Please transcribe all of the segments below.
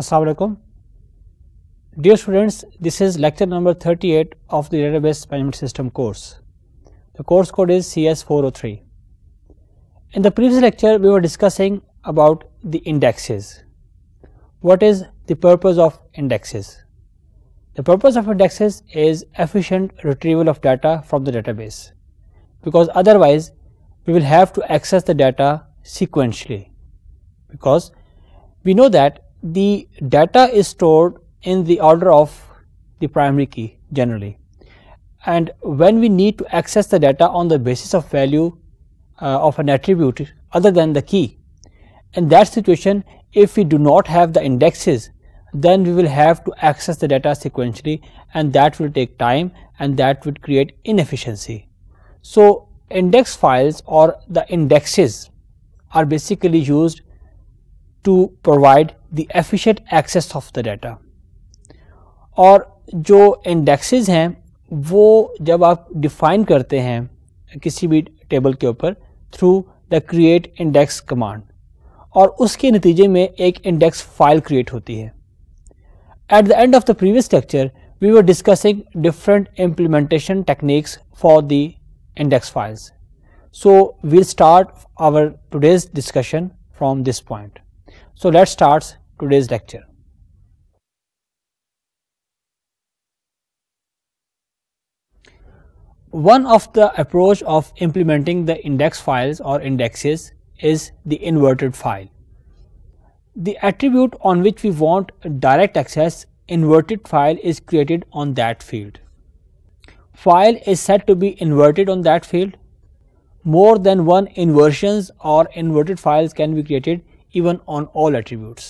Assalamualaikum. Dear students, this is lecture number 38 of the database management system course. The course code is CS403. In the previous lecture, we were discussing about the indexes. What is the purpose of indexes? The purpose of indexes is efficient retrieval of data from the database because otherwise we will have to access the data sequentially because we know that the data is stored in the order of the primary key generally and when we need to access the data on the basis of value uh, of an attribute other than the key. In that situation if we do not have the indexes then we will have to access the data sequentially and that will take time and that would create inefficiency. So, index files or the indexes are basically used to provide the efficient access of the data और जो indexes हैं वो जब आप define करते हैं किसी भी टेबल के ऊपर through the create index command और उसके नतीजे में एक इंडेक्स फाइल क्रिएट होती है at the end of the previous lecture we were discussing different implementation techniques for the index files. So we'll start our today's discussion from this point. So, let us start today's lecture. One of the approach of implementing the index files or indexes is the inverted file. The attribute on which we want direct access inverted file is created on that field. File is said to be inverted on that field. More than one inversions or inverted files can be created even on all attributes.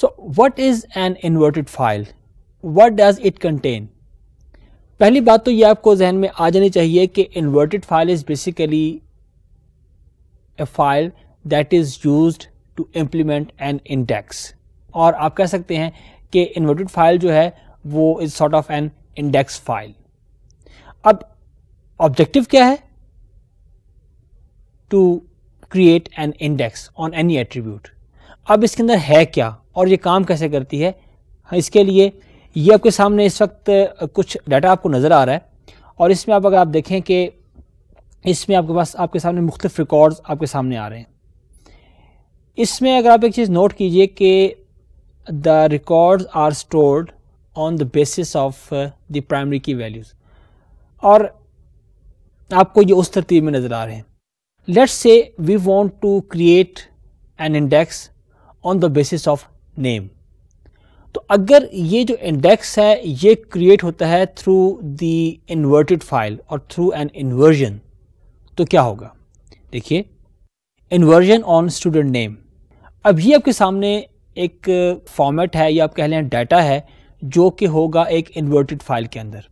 So what is an inverted file? What does it contain? پہلی بات تو یہ آپ کو ذہن میں آ جانی چاہیے کہ inverted file is basically a file that is used to implement an index. اور آپ کہہ سکتے ہیں کہ inverted file جو ہے وہ is sort of an index file. اب objective کیا ہے? To create an index on any attribute. अब इसके अंदर है क्या और ये काम कैसे करती है हाँ, इसके लिए ये आपके सामने इस वक्त कुछ डाटा आपको नज़र आ रहा है और इसमें आप अगर आप देखें कि इसमें आपके पास आपके सामने मुख्त रिकॉर्ड आपके सामने आ रहे हैं इसमें अगर आप एक चीज़ नोट कीजिए कि the records are stored on the basis of the primary key values और आपको ये उस तरतीब में नज़र आ रहे हैं let's say we want to create an index on the basis of name तो अगर ये जो इंडेक्स है ये क्रिएट होता है थ्रू द इन्वर्टेड फाइल और थ्रू एन इन्वर्जन तो क्या होगा देखिए इन्वर्जन ऑन स्टूडेंट नेम अब ये आपके सामने एक फॉर्मेट है या आप कह लें डाटा है जो कि होगा एक इन्वर्टेड फाइल के अंदर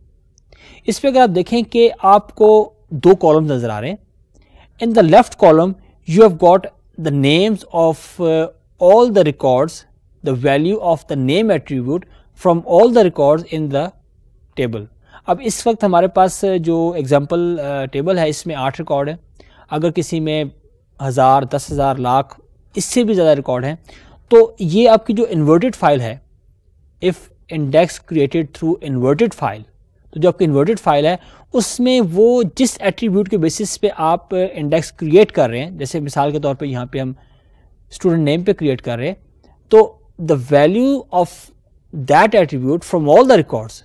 इस पर अगर आप देखें कि आपको दो कॉलम्स नज़र आ रहे हैं in the left column you have got the names of uh, all the records the value of the name attribute from all the records in the table अब इस वक्त हमारे पास जो एग्जांपल टेबल है इसमें आठ रिकॉर्ड है अगर किसी में हज़ार दस हज़ार लाख इससे भी ज़्यादा रिकॉर्ड हैं तो ये आपकी जो इन्वर्टेड फाइल है if index created through inverted file तो जो आपकी इन्वर्टेड फाइल है उसमें वो जिस एट्रीब्यूट के बेसिस पे आप इंडेक्स uh, क्रिएट कर रहे हैं जैसे मिसाल के तौर पे यहाँ पे हम स्टूडेंट नेम पे क्रिएट कर रहे हैं तो the value of that attribute from all the records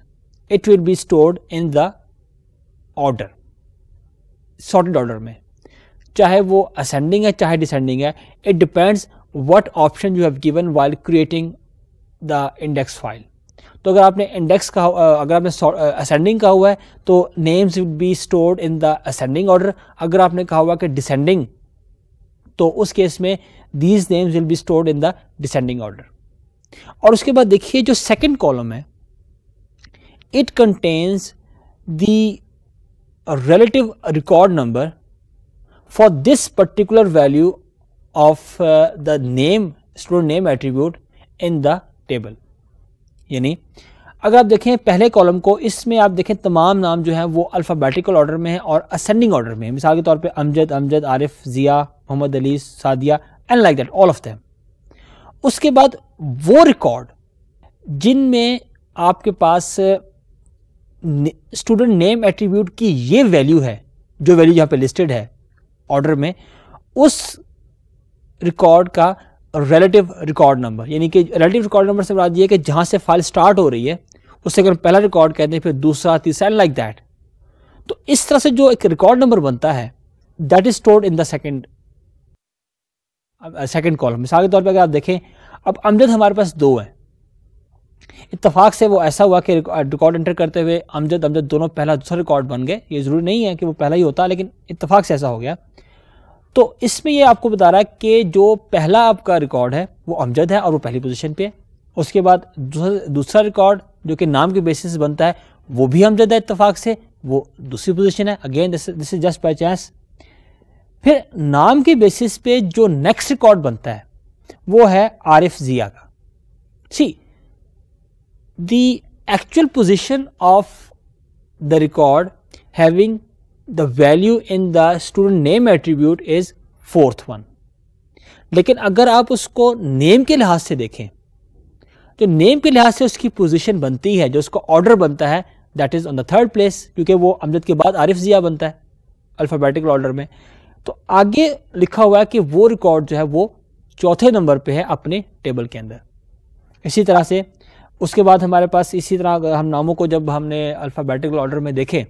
it will be stored in the order sorted order में चाहे वो असेंडिंग है चाहे डिसेंडिंग है it depends what option you have given while creating the index file तो अगर आपने index का अगर आपने असेंडिंग कहा हुआ है तो names will be stored in the ascending order अगर आपने कहा हुआ कि डिसेंडिंग तो उस केस में these names will be stored in the descending order और उसके बाद देखिए जो सेकेंड कॉलम है it contains the relative record number for this particular value of the name student name attribute in the table यानी अगर आप देखें पहले कॉलम को इसमें आप देखें तमाम नाम जो है वो अल्फ़ाबेटिकल ऑर्डर में है और असेंडिंग ऑर्डर में मिसाल के तौर पे Amjad Amjad Arif Zia Mohammad Ali Sadia and like that all of them उसके बाद वो रिकॉर्ड जिनमें आपके पास स्टूडेंट नेम एट्रीब्यूट की ये वैल्यू है जो वैल्यू यहाँ पे लिस्टेड है ऑर्डर में उस रिकॉर्ड का रिलेटिव रिकॉर्ड नंबर यानी कि रिलेटिव रिकॉर्ड नंबर से बात यह है कि जहाँ से फाइल स्टार्ट हो रही है उससे अगर पहला रिकॉर्ड कहते हैं फिर दूसरा तीसरा लाइक दैट तो इस तरह से जो एक रिकॉर्ड नंबर बनता है that is stored in the second second column मिसाल के तौर पर अगर आप देखें अब अमजद हमारे पास दो है इतफाक से वो ऐसा हुआ कि रिकॉर्ड एंटर करते हुए अमजद अमजद दोनों पहला दूसरा रिकॉर्ड बन गए ये ज़रूरी नहीं है कि वो पहला ही होता लेकिन इतफाक से ऐसा हो गया तो इसमें ये आपको बता रहा है कि जो पहला आपका रिकॉर्ड है वो अमजद है और वो पहली पोजीशन पे है उसके बाद दूसरा रिकॉर्ड जो कि नाम के बेसिस बनता है वो भी अमजद है इतफाक से वो दूसरी पोजीशन है again this is just by chance फिर नाम के बेसिस पे जो नेक्स्ट रिकॉर्ड बनता है वो है आरिफ जिया का see the actual position of the record having the value in the student name attribute is fourth one. लेकिन अगर आप उसको नेम के लिहाज से देखें तो नेम के लिहाज से उसकी पोजीशन बनती है जो उसका ऑर्डर बनता है that is on the third place क्योंकि वो अमजद के बाद आरिफ ज़िया बनता है अल्फ़ाबेटिकल ऑर्डर में तो आगे लिखा हुआ है कि वो रिकॉर्ड जो है वो चौथे नंबर पे है अपने टेबल के अंदर इसी तरह से उसके बाद हमारे पास इसी तरह अगर हम नामों को जब हमने अल्फ़ाबेटिकल ऑर्डर में देखें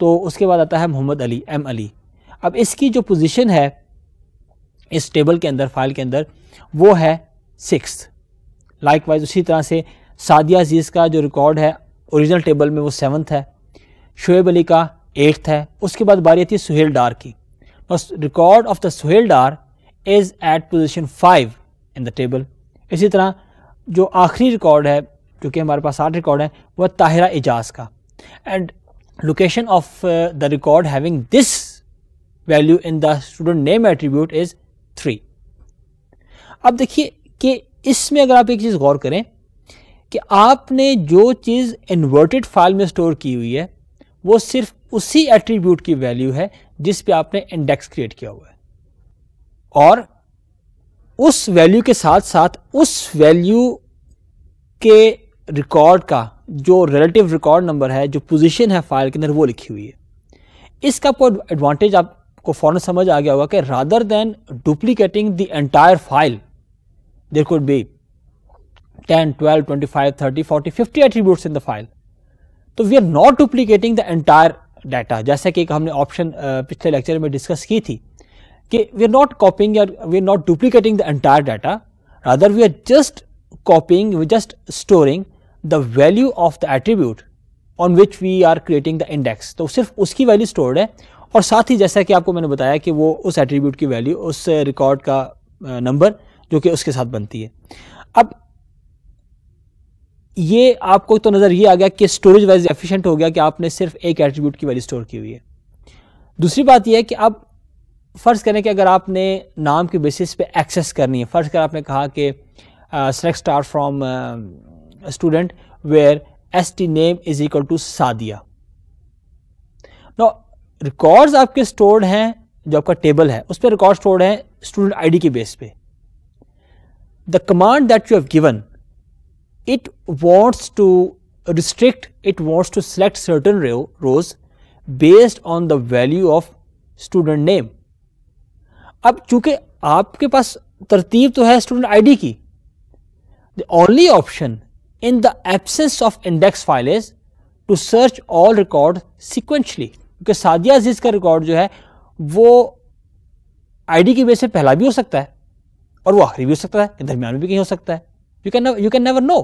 तो उसके बाद आता है मोहम्मद अली एम अली अब इसकी जो पोजीशन है इस टेबल के अंदर फाइल के अंदर वो है सिक्स लाइक वाइज उसी तरह से सादिया अजीज़ का जो रिकॉर्ड है ओरिजिनल टेबल में वो सेवन्थ है शुएब अली का एट्थ है उसके बाद बारी आती है सुहेल डार की बस record of the Suhail Dar is at position five in the table इसी तरह जो आखिरी रिकॉर्ड है जो कि हमारे पास आठ रिकॉर्ड है वह ताहिरा एजाज का and location of uh, the record having this value in the student name attribute is three अब देखिए कि इसमें अगर आप एक चीज़ गौर करें कि आपने जो चीज़ इन्वर्टेड फाइल में स्टोर की हुई है वो सिर्फ उसी एट्रीब्यूट की वैल्यू है जिस पे आपने इंडेक्स क्रिएट किया हुआ है और उस वैल्यू के साथ साथ उस वैल्यू के रिकॉर्ड का जो रिलेटिव रिकॉर्ड नंबर है जो पोजीशन है फाइल के अंदर वो लिखी हुई है इसका कोई एडवांटेज आपको फ़ौरन समझ आ गया होगा कि rather than duplicating the entire file there could be ten twelve twenty five thirty forty fifty in the file तो we are not duplicating the entire data जैसा कि हमने ऑप्शन पिछले लेक्चर में डिस्कस की थी कि we are not copying we are not duplicating the entire data rather we are just copying we just storing the value of the attribute on which we are creating the index तो सिर्फ उसकी value stored है और साथ ही जैसा कि आपको मैंने बताया कि वो उस एट्रीब्यूट की वैल्यू उस रिकॉर्ड का नंबर जो कि उसके साथ बनती है अब ये आपको तो नज़र ये आ गया कि स्टोरेज वाइज एफिशिएंट हो गया कि आपने सिर्फ एक एट्रीब्यूट की वैल्यू स्टोर की हुई है दूसरी बात यह है कि अब फ़र्ज़ करें कि अगर आपने नाम के बेसिस पे एक्सेस करनी है फ़र्ज़ कर आपने कहा कि select star from student where st name is equal to sadia now records aapke stored hain jo aapka table hai us pe records stored hain student id ke base pe the command that you have given it wants to restrict it wants to select certain row, rows based on the value of student name ab kyunki aapke paas tartib to hai student id ki the only option in the absence of index file is to search all record sequentially क्योंकि सादिया अजीज का record जो है वो ID की वजह से पहला भी हो सकता है और वो आखिरी भी हो सकता है दरमियान में भी कहीं हो सकता है you can you can never know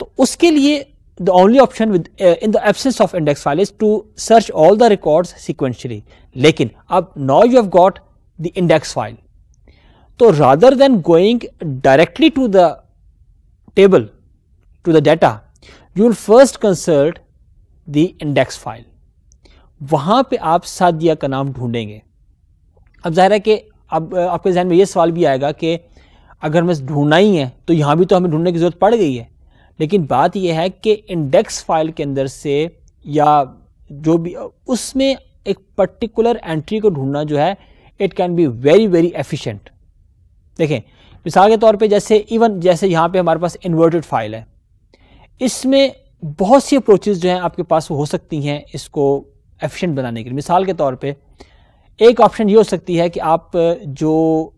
तो उसके लिए the only option with uh, in the absence of index file is to search all the records sequentially लेकिन अब now you have got the index file तो rather than going directly to the table to the data, you will first consult the index file. वहाँ पे आप सादिया का नाम ढूंढेंगे अब जाहिर है कि अब आपके जहन में ये सवाल भी आएगा कि अगर मैं ढूंढना ही है तो यहाँ भी तो हमें ढूंढने की ज़रूरत पड़ गई है लेकिन बात यह है कि इंडेक्स फाइल के अंदर से या जो भी उसमें एक पर्टिकुलर एंट्री को ढूंढना जो है it can be very very efficient देखें मिसाल के तौर पे जैसे इवन जैसे यहाँ पे हमारे पास इन्वर्टेड फाइल है इसमें बहुत सी अप्रोचेज जो हैं आपके पास हो सकती हैं इसको एफिशिएंट बनाने के लिए मिसाल के तौर पे एक ऑप्शन ये हो सकती है कि आप जो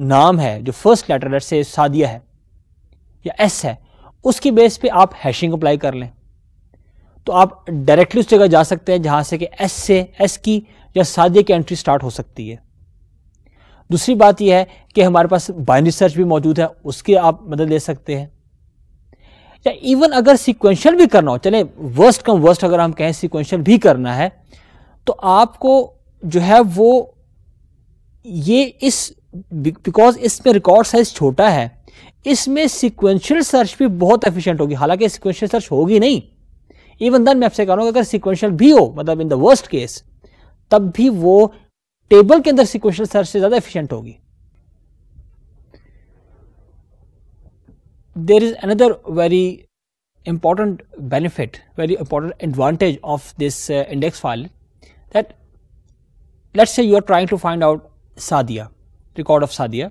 नाम है जो फर्स्ट लेटर लेट से सादिया है या एस है उसकी बेस पे आप हैशिंग अप्लाई कर लें तो आप डायरेक्टली उस जगह जा सकते हैं जहां से कि एस से एस की या सादिया की एंट्री स्टार्ट हो सकती है दूसरी बात यह है कि हमारे पास बाइनरी सर्च भी मौजूद है उसकी आप मदद ले सकते हैं या इवन अगर सिक्वेंशल भी करना हो चले वर्स्ट कम वर्स्ट अगर हम कहें सिक्वेंशल भी करना है तो आपको जो है वो ये इस बिकॉज इसमें रिकॉर्ड साइज छोटा है इसमें सिक्वेंशल सर्च भी बहुत एफिशिएंट होगी हालांकि सिक्वेंशियल सर्च होगी नहीं इवन दन मैं आपसे कह रहा हूं अगर सिक्वेंशल भी हो मतलब इन द वर्स्ट केस तब भी वो टेबल के अंदर सिक्वेंशल सर्च से ज़्यादा एफिशिएंट होगी there is another very important benefit, very important advantage of this uh, index file that let's say you are trying to find out Sadia, record of Sadia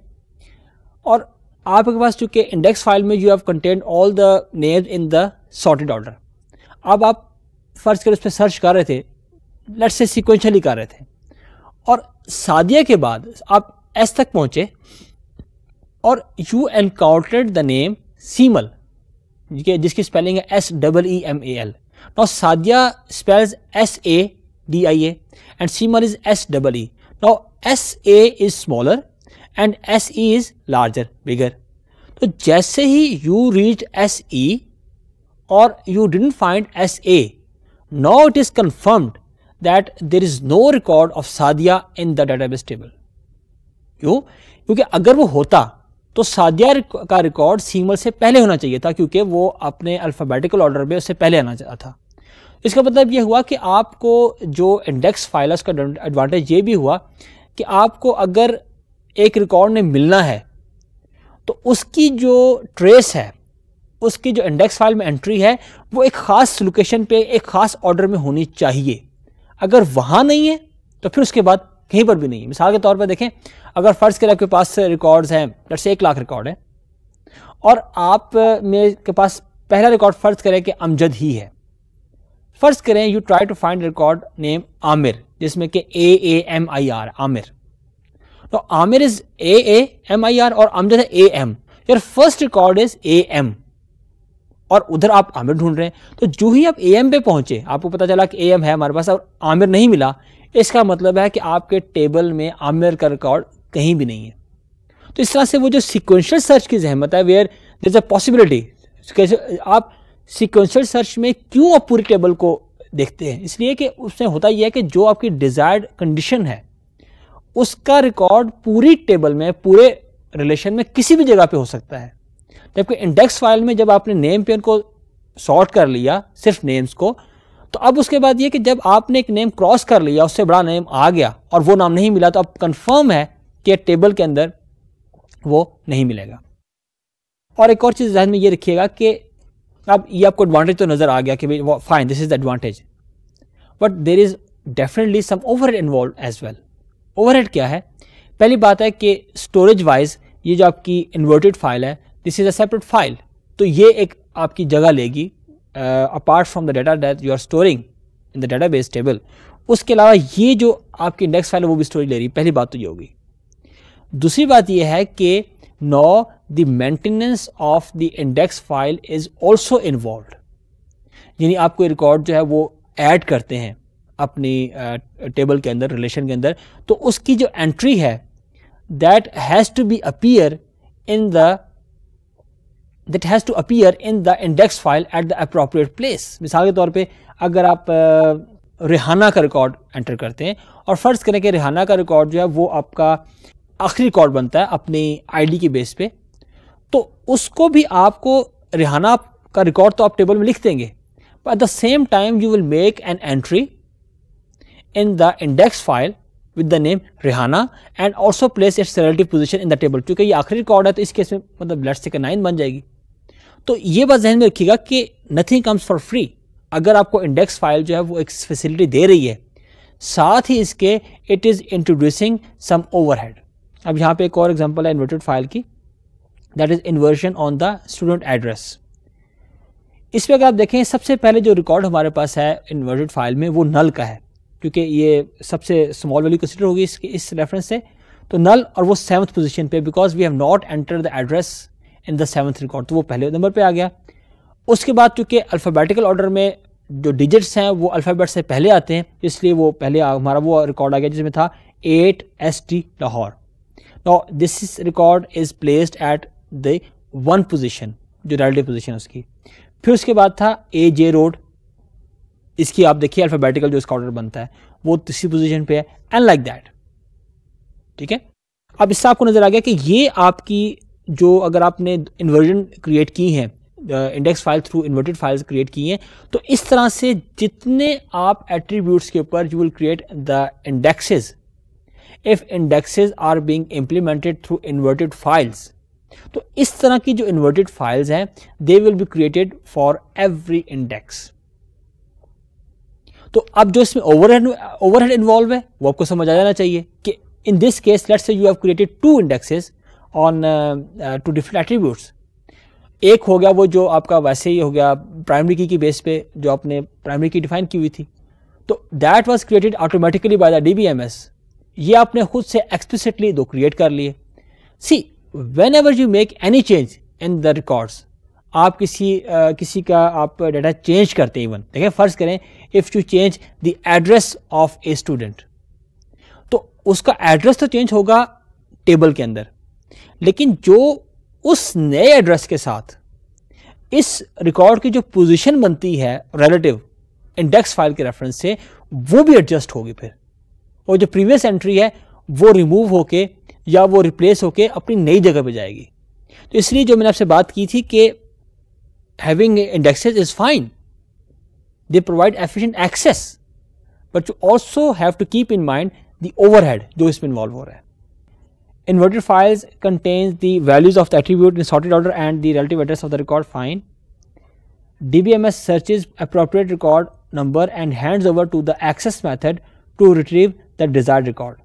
और आपके paas chukke index file mein you have contained all the names in the sorted order. Ab aap फर्ज कर उस search kar rahe the, थे let's say sequentially कर रहे थे और सादिया के बाद आप एस तक पहुंचे और you encountered the name Seemal जिसकी स्पेलिंग है S double E M A L now Sadia spells S A D I A and Seemal is S double E now S A is smaller and S E is larger bigger तो जैसे ही you reach S E और you didn't find S A now it is confirmed that there is no record of Sadia in the database table क्यों क्योंकि अगर वो होता तो सादिया का रिकॉर्ड सीमल से पहले होना चाहिए था क्योंकि वो अपने अल्फ़ाबेटिकल ऑर्डर में उससे पहले आना चाहता था इसका मतलब ये हुआ कि आपको जो इंडेक्स फाइल है उसका एडवांटेज ये भी हुआ कि आपको अगर एक रिकॉर्ड ने मिलना है तो उसकी जो ट्रेस है उसकी जो इंडेक्स फाइल में एंट्री है वो एक ख़ास लोकेशन पे एक ख़ास ऑर्डर में होनी चाहिए अगर वहाँ नहीं है तो फिर उसके बाद कहीं पर भी नहीं मिसाल के तौर पर देखें अगर फ़र्ज़ करें आपके पास रिकॉर्ड्स हैं लेट से एक लाख रिकॉर्ड है और आप मेरे के पास पहला रिकॉर्ड फ़र्ज़ करें कि अमजद ही है फ़र्ज़ करें you try to find record name Aamir जिसमें कि A A M I R Aamir तो Aamir is A A M I R और अमजद है ए एम यार first record is A M और उधर आप आमिर ढूंढ रहे हैं तो जो ही आप ए एम पे पहुंचे आपको पता चला कि ए एम है हमारे पास और आमिर नहीं मिला इसका मतलब है कि आपके टेबल में आमिर का रिकॉर्ड कहीं भी नहीं है तो इस तरह से वो जो सिक्वेंशल सर्च की जहमत है where there is a possibility आप सिक्वेंशल सर्च में क्यों आप पूरी टेबल को देखते हैं इसलिए कि उसमें होता यह है कि जो आपकी डिज़ायर्ड कंडीशन है उसका रिकॉर्ड पूरी टेबल में पूरे रिलेशन में किसी भी जगह पे हो सकता है जबकि इंडेक्स फाइल में जब आपने नेम पे को सॉर्ट कर लिया सिर्फ नेम्स को तो अब उसके बाद ये कि जब आपने एक नेम क्रॉस कर लिया उससे बड़ा नेम आ गया और वो नाम नहीं मिला तो अब कंफर्म है कि टेबल के अंदर वो नहीं मिलेगा और एक और चीज़ जहन में ये रखिएगा कि अब ये आपको एडवांटेज तो नज़र आ गया कि भाई fine this is the advantage but there is definitely some over involve as well over क्या है पहली बात है कि स्टोरेज वाइज ये जो आपकी इन्वर्टेड फाइल है this is a separate file तो ये एक आपकी जगह लेगी uh, apart from the data that you are storing in the database table उसके अलावा ये जो आपकी इंडेक्स फाइल है वो भी स्टोरी ले रही है पहली बात तो ये होगी दूसरी बात ये है कि no the maintenance of the index file is also involve यानी आप कोई रिकॉर्ड जो है वो ऐड करते हैं अपनी टेबल uh, के अंदर रिलेशन के अंदर तो उसकी जो एंट्री है that has to be appear in the that has to appear in the index file at the appropriate place मिसाल के तौर पे अगर आप रिहाना का रिकॉर्ड एंटर करते हैं और फ़र्ज़ करें कि रिहाना का रिकॉर्ड जो है वो आपका आखिरी रिकॉर्ड बनता है अपनी आईडी के बेस पे तो उसको भी आपको रिहाना का रिकॉर्ड तो आप टेबल में लिख देंगे but at the same time you will make an entry in the index file with the name Rehana and also place its relative position in the table क्योंकि ये आखिरी रिकॉर्ड है तो इस केस में मतलब लेट्स से नाइन बन जाएगी तो ये बात जहन में रखिएगा कि नथिंग कम्स फॉर फ्री अगर आपको इंडेक्स फाइल जो है वो एक फैसिलिटी दे रही है साथ ही इसके it is introducing some overhead अब यहाँ पे एक और एग्जांपल है इन्वर्टेड फाइल की that is inversion on the student address इस पर अगर आप देखें सबसे पहले जो रिकॉर्ड हमारे पास है इन्वर्टेड फाइल में वो नल का है क्योंकि ये सबसे स्मॉल वैल्यू कंसिडर होगी इसके इस रेफरेंस से तो नल और वो सेवन्थ पोजिशन पे because we have not enter the address in the seventh record तो वो पहले नंबर पे आ गया उसके बाद चूंकि अल्फ़ाबेटिकल ऑर्डर में जो डिजिट्स हैं वो अल्फ़ाबेट से पहले आते हैं इसलिए वो पहले हमारा वो रिकॉर्ड आ गया जिसमें था eight S T Lahore now this record is placed at the one position जो रेलेटिव पोजिशन उसकी फिर उसके बाद था ए जे रोड इसकी आप देखिए अल्फ़ाबेटिकल जो इसका ऑर्डर बनता है वो तीसरी पोजिशन पे है एंड लाइक दैट ठीक है अब इससे आपको नज़र आ गया कि ये आपकी जो अगर आपने इन्वर्जन क्रिएट की हैं index file through inverted files create की हैं तो इस तरह से जितने आप एट्रीब्यूट्स के ऊपर you will create the indexes if indexes are being implemented through inverted files तो इस तरह की जो इन्वर्टेड फाइल्स हैं they will be created for every index तो अब जो इसमें ओवरहेड ओवरहेड इन्वॉल्व है वो आपको समझ आ जाना चाहिए कि in this case let's say you have created two indexes on two different attributes एक हो गया वो जो आपका वैसे ही हो गया प्राइमरी की की बेस पे जो आपने प्राइमरी की डिफाइन की हुई थी तो that was created automatically by the DBMS ये आपने खुद से एक्सप्लिसिटली दो क्रिएट कर लिए see whenever you make any change in the records आप किसी आ, uh, किसी का आप डाटा चेंज करते इवन देखें फ़र्ज़ करें if you change the address of a student तो उसका एड्रेस तो चेंज होगा टेबल के अंदर लेकिन जो उस नए एड्रेस के साथ इस रिकॉर्ड की जो पोजीशन बनती है रिलेटिव इंडेक्स फाइल के रेफरेंस से वो भी एडजस्ट होगी फिर और जो प्रीवियस एंट्री है वो रिमूव होके या वो रिप्लेस होके अपनी नई जगह पे जाएगी तो इसलिए जो मैंने आपसे बात की थी कि having indexes is fine they provide efficient access but you also have to keep in mind the overhead जो इसमें इन्वॉल्व हो रहा है inverted files contains the values of the attribute in sorted order and the relative address of the record fine dbms searches appropriate record number and hands over to the access method to retrieve the desired record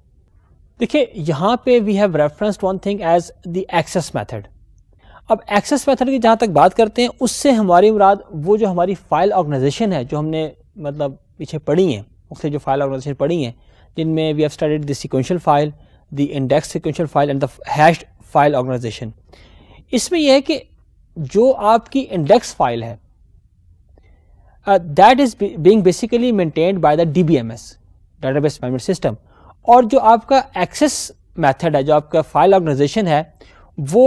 dekhiye yahan pe we have referenced one thing as the access method ab access method ki jahan tak baat karte hain usse hamari murad wo jo hamari file organization hai jo humne matlab piche padhi hai usse jo file organization padhi hai jinme we have studied the sequential file the index sequential file and the hashed file organization इसमें यह है कि जो आपकी index file है that is being basically maintained by the DBMS database management system और जो आपका एक्सेस मेथड है जो आपका फाइल ऑर्गेनाइजेशन है वो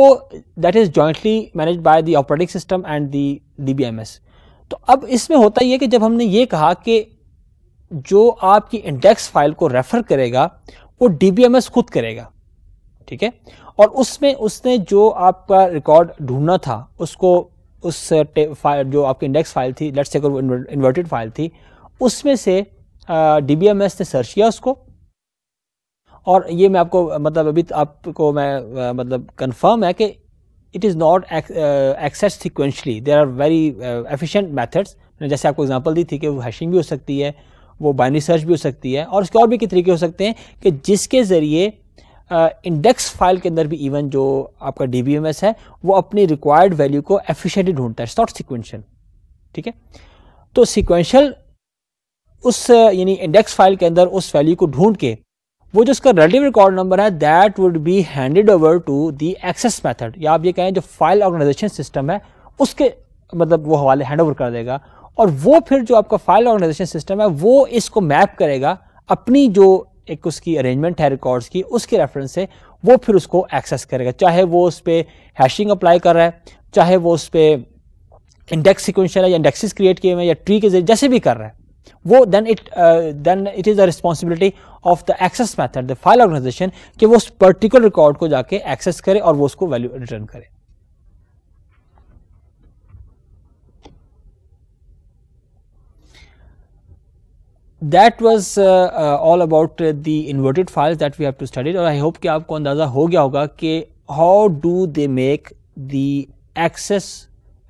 that is jointly manage by the operating system and the DBMS तो अब इसमें होता ये कि जब हमने ये कहा कि जो आपकी इंडेक्स फाइल को रेफर करेगा वो डीबीएमएस खुद करेगा ठीक है और उसमें उसने जो आपका रिकॉर्ड ढूंढना था उसको उस फाइल जो आपकी इंडेक्स फाइल थी लेट्स से वो इन्वर्टेड फाइल थी उसमें से डीबीएमएस ने सर्च किया उसको और ये मैं आपको मतलब अभी आपको मैं मतलब कंफर्म है कि it is not access sequentially there are very efficient methods जैसे आपको एग्जाम्पल दी थी कि वो हैशिंग भी हो सकती है वो बाइनरी सर्च भी हो सकती है और उसके और भी कई तरीके हो सकते हैं कि जिसके ज़रिए इंडेक्स फाइल के अंदर भी इवन जो आपका डी है वो अपनी रिक्वायर्ड वैल्यू को एफिशेंटली ढूंढता है नॉट सिक्वेंशल ठीक है तो सिक्वेंशल उस यानी इंडेक्स फाइल के अंदर उस वैल्यू को ढूंढ के वो जो उसका रिलेटिव रिकॉर्ड नंबर है that would be handed over to the access method या आप ये कहें जो फाइल ऑर्गेनाइजेशन सिस्टम है उसके मतलब वो हवाले हैंड ओवर कर देगा और वो फिर जो आपका फाइल ऑर्गेनाइजेशन सिस्टम है वो इसको मैप करेगा अपनी जो एक उसकी अरेंजमेंट है रिकॉर्ड्स की उसके रेफरेंस से वो फिर उसको एक्सेस करेगा चाहे वो उस पर हैशिंग अप्लाई कर रहा है चाहे वो उस पर इंडेक्स सिक्वेंशल है या इंडेक्सेस क्रिएट किए हुए हैं या ट्री के जरिए जैसे भी कर रहा है वो then it then it is the responsibility of the access method the file organization कि वो उस पर्टिकुलर रिकॉर्ड को जाके एक्सेस करे और वो उसको वैल्यू रिटर्न करे that was all about the inverted files that we have to study और आई होप कि आपको अंदाज़ा हो गया होगा कि how do they make the access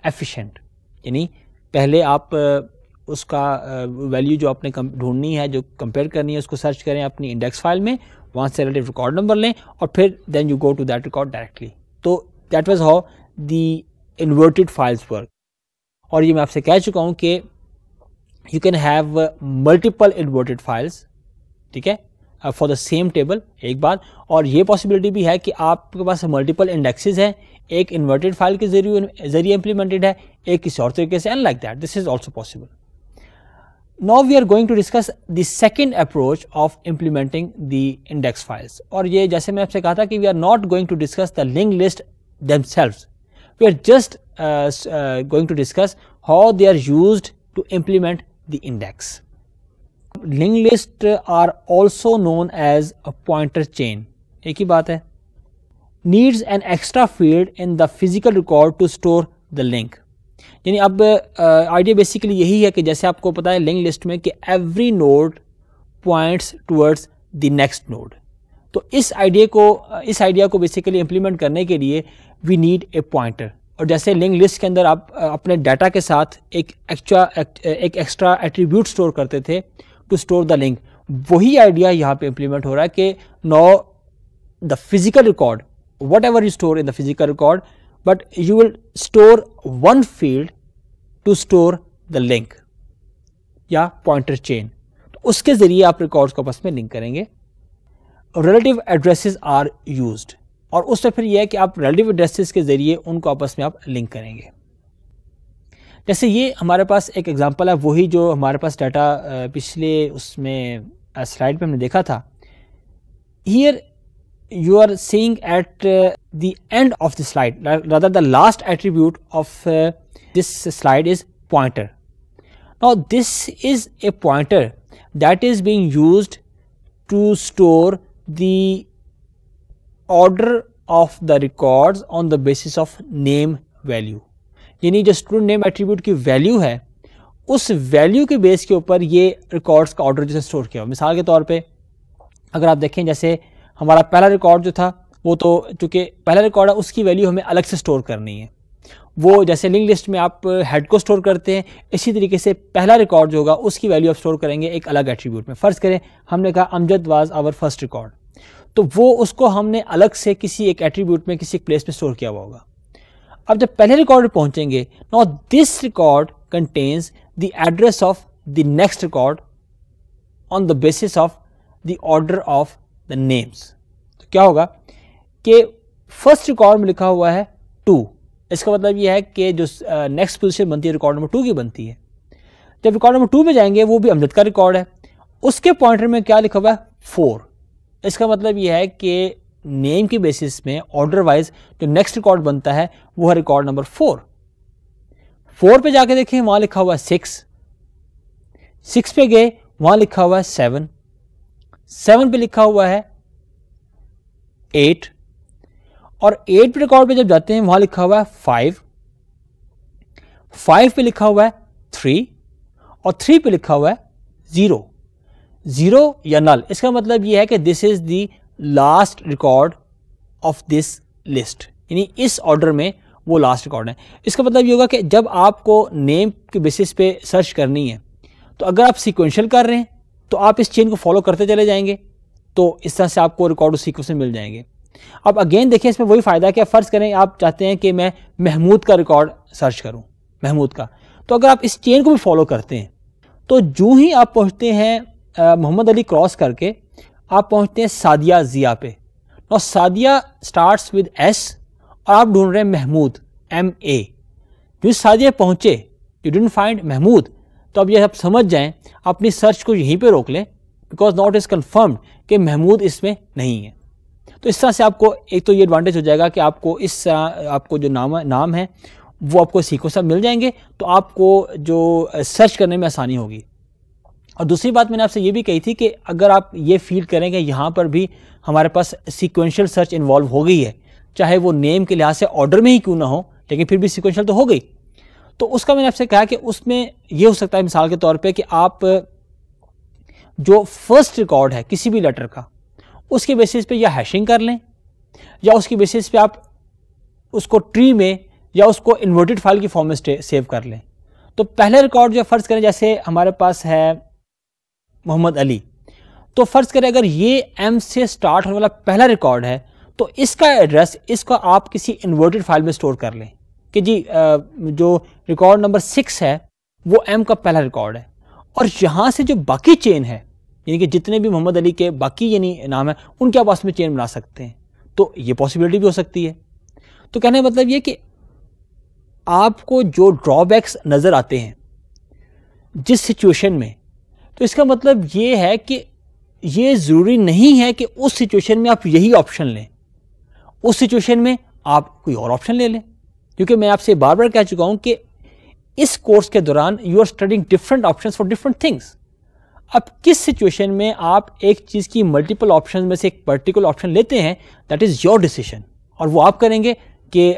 efficient यानी पहले आप uh, उसका वैल्यू uh, जो आपने ढूंढनी है जो कंपेयर करनी है उसको सर्च करें अपनी इंडेक्स फाइल में वहाँ से रिलेटिव रिकॉर्ड नंबर लें और फिर then you go to that record directly तो that was how the inverted files work और ये मैं आपसे कह चुका हूँ कि you can have uh, multiple inverted files ठीक है फॉर द सेम टेबल एक बार और ये पॉसिबिलिटी भी है कि आपके पास मल्टीपल इंडेक्सेज हैं एक इन्वर्टेड फाइल के जरिए जरिए इंप्लीमेंटेड है एक किसी और तरीके से and like that this is also possible now we are going to discuss the second approach of implementing the index files और ये जैसे मैं आपसे कहा था कि we are not going to discuss the link list themselves we are just going to discuss how they are use to implement the index. Linked list are also known as a pointer chain. एक ही बात है needs an extra field in the physical record to store the link. यानी अब idea uh, basically यही है कि जैसे आपको पता है लिंक लिस्ट में कि every node points towards the next node तो इस आइडिया को uh, इस आइडिया को बेसिकली इम्प्लीमेंट करने के लिए वी नीड ए पॉइंटर और जैसे लिंक लिस्ट के अंदर आप अपने डाटा के साथ एक एक्स्ट्रा एक एक्स्ट्रा एट्रीब्यूट स्टोर करते थे टू स्टोर द लिंक वही आइडिया यहाँ पे इम्प्लीमेंट हो रहा है कि no the physical record whatever you store in the physical record but you will store one field to store the link या पॉइंटर चेन तो उसके जरिए आप रिकॉर्ड्स को आपस में लिंक करेंगे रिलेटिव addresses आर यूज्ड और उससे फिर यह है कि आप रिलेटिव एड्रेसेस के ज़रिए उनको आपस में आप लिंक करेंगे जैसे ये हमारे पास एक एग्ज़ाम्पल है वही जो हमारे पास डाटा पिछले उसमें स्लाइड पे हमने देखा था here you are seeing at the end of the slide rather the last attribute of this slide is pointer now this is a pointer that is being used to store the order of the records on the basis of name value यानी जो student name attribute की value है उस value के base के ऊपर ये records का ऑर्डर जैसे स्टोर किया हुआ मिसाल के तौर पे अगर आप देखें जैसे हमारा पहला रिकॉर्ड जो था वो तो चूँकि पहला रिकॉर्ड है उसकी वैल्यू हमें अलग से स्टोर करनी है वो जैसे लिंक लिस्ट में आप हेड को स्टोर करते हैं इसी तरीके से पहला रिकॉर्ड जो होगा उसकी वैल्यू आप स्टोर करेंगे एक अलग एट्रीब्यूट में फ़र्ज़ करें हमने कहा Amjad was our first record तो वो उसको हमने अलग से किसी एक एट्रीब्यूट में किसी एक प्लेस में स्टोर किया हुआ होगा अब जब पहले रिकॉर्ड पहुंचेंगे now this record contains the address of the next record on the basis of the order of the names तो क्या होगा कि फर्स्ट रिकॉर्ड में लिखा हुआ है टू इसका मतलब यह है कि जो नेक्स्ट पोजिशन बनती है रिकॉर्ड नंबर टू की बनती है जब रिकॉर्ड नंबर टू में जाएंगे वो भी अमृत का रिकॉर्ड है उसके पॉइंटर में क्या लिखा हुआ है फोर तो इसका मतलब यह है कि नेम के बेसिस में ऑर्डर वाइज जो नेक्स्ट रिकॉर्ड बनता है वो है रिकॉर्ड नंबर फोर फोर पे जाके देखें वहां लिखा हुआ है सिक्स सिक्स पे गए वहां लिखा हुआ है सेवन सेवन पे लिखा हुआ है एट और एट पे रिकॉर्ड पे जब जाते हैं वहां लिखा हुआ है फाइव फाइव पे लिखा हुआ है थ्री और थ्री पे लिखा हुआ है ज़ीरो ज़ीरो या नल इसका मतलब ये है कि this is the last record of this list यानी इस ऑर्डर में वो लास्ट रिकॉर्ड है इसका मतलब ये होगा कि जब आपको नेम के बेसिस पे सर्च करनी है तो अगर आप सिक्वेंशल कर रहे हैं तो आप इस चेन को फॉलो करते चले जाएंगे तो इस तरह से आपको रिकॉर्ड उस सीक्वेंस में मिल जाएंगे अब अगेन देखें इसमें वही फ़ायदा क्या फ़र्ज़ करें आप चाहते हैं कि मैं महमूद का रिकॉर्ड सर्च करूं महमूद का तो अगर आप इस चेन को भी फॉलो करते हैं तो जो ही आप पहुंचते हैं मोहम्मद अली क्रॉस करके आप पहुंचते हैं सादिया ज़िया पे और सादिया स्टार्ट्स विद एस और आप ढूंढ रहे हैं महमूद एम ए जो सादिया पहुंचे यू डेंट फाइंड महमूद तो अब ये आप समझ जाएं अपनी सर्च को यहीं पे रोक लें बिकॉज नॉट इज़ कन्फर्म्ड कि महमूद इसमें नहीं है तो इस तरह से आपको एक तो ये एडवांटेज हो जाएगा कि आपको इस आपको जो नाम नाम है वो आपको सीखो सब मिल जाएंगे तो आपको जो सर्च करने में आसानी होगी और दूसरी बात मैंने आपसे ये भी कही थी कि अगर आप ये फील करें कि यहाँ पर भी हमारे पास सिक्वेंशियल सर्च इन्वॉल्व हो गई है चाहे वो नेम के लिहाज से ऑर्डर में ही क्यों ना हो लेकिन फिर भी सिक्वेंशियल तो हो गई तो उसका मैंने आपसे कहा कि उसमें यह हो सकता है मिसाल के तौर पे कि आप जो फर्स्ट रिकॉर्ड है किसी भी लेटर का उसके बेसिस पे या हैशिंग कर लें या उसके बेसिस पे आप उसको ट्री में या उसको इन्वर्टेड फाइल की फॉर्म में सेव कर लें तो पहले रिकॉर्ड जो फर्ज करें जैसे हमारे पास है मोहम्मद अली तो फ़र्ज़ करें अगर ये एम से स्टार्ट होने वाला पहला रिकॉर्ड है तो इसका एड्रेस इसको आप किसी इन्वर्टेड फाइल में स्टोर कर लें कि जी जो रिकॉर्ड नंबर सिक्स है वो एम का पहला रिकॉर्ड है और यहाँ से जो बाकी चेन है यानी कि जितने भी मोहम्मद अली के बाकी यानी नाम है उनके आप वास्तव में चेन बना सकते हैं तो ये पॉसिबिलिटी भी हो सकती है तो कहने का मतलब ये कि आपको जो ड्रॉबैक्स नज़र आते हैं जिस सिचुएशन में तो इसका मतलब ये है कि ये ज़रूरी नहीं है कि उस सिचुएशन में आप यही ऑप्शन लें उस सिचुएशन में आप कोई और ऑप्शन ले लें क्योंकि मैं आपसे बार बार कह चुका हूं कि इस कोर्स के दौरान you are studying different option for different things अब किस सिचुएशन में आप एक चीज़ की मल्टीपल ऑप्शन में से एक पर्टिकुलर ऑप्शन लेते हैं दैट इज़ योर डिसीजन और वो आप करेंगे कि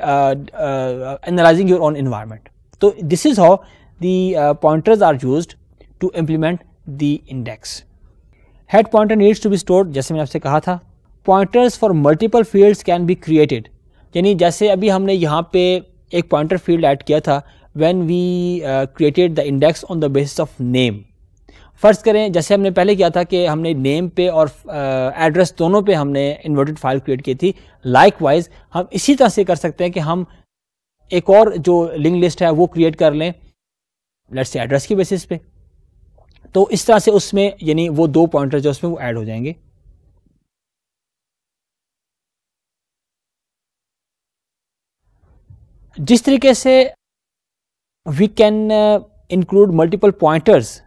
एनालाइजिंग योर ऑन इन्वायरमेंट तो this is how the pointers are use to implement the index. Head pointer needs to be stored जैसे मैंने आपसे कहा था pointers for multiple fields can be created यानी जैसे अभी हमने यहाँ पे एक पॉइंटर फील्ड ऐड किया था we we created the index on the basis of name फ़र्ज़ करें जैसे हमने पहले किया था कि हमने नेम पे और एड्रेस uh, दोनों पे हमने इन्वर्टेड फाइल क्रिएट की थी लाइकवाइज हम इसी तरह से कर सकते हैं कि हम एक और जो लिंक लिस्ट है वो क्रिएट कर लें लेट्स से एड्रेस की बेसिस पे तो इस तरह से उसमें यानी वो दो पॉइंटर जो उसमें वो ऐड हो जाएंगे जिस तरीके से we can include multiple pointers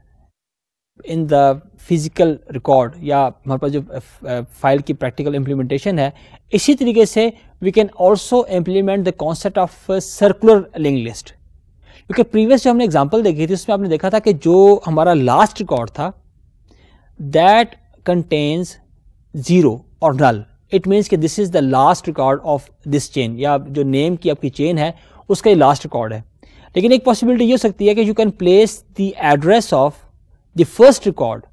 in the physical record या हमारे पास जो फाइल uh, uh, की प्रैक्टिकल इंप्लीमेंटेशन है इसी तरीके से we can also implement the concept of circular link list क्योंकि प्रीवियस जो हमने एग्जाम्पल देखी थी उसमें आपने देखा था कि जो हमारा लास्ट रिकॉर्ड था दैट कंटेन्स ज़ीरो और नल इट मीन्स कि this is the last record of this chain या जो नेम की आपकी चेन है उसका ही लास्ट रिकॉर्ड है लेकिन एक पॉसिबिलिटी ये हो सकती है कि you can place the address of the first record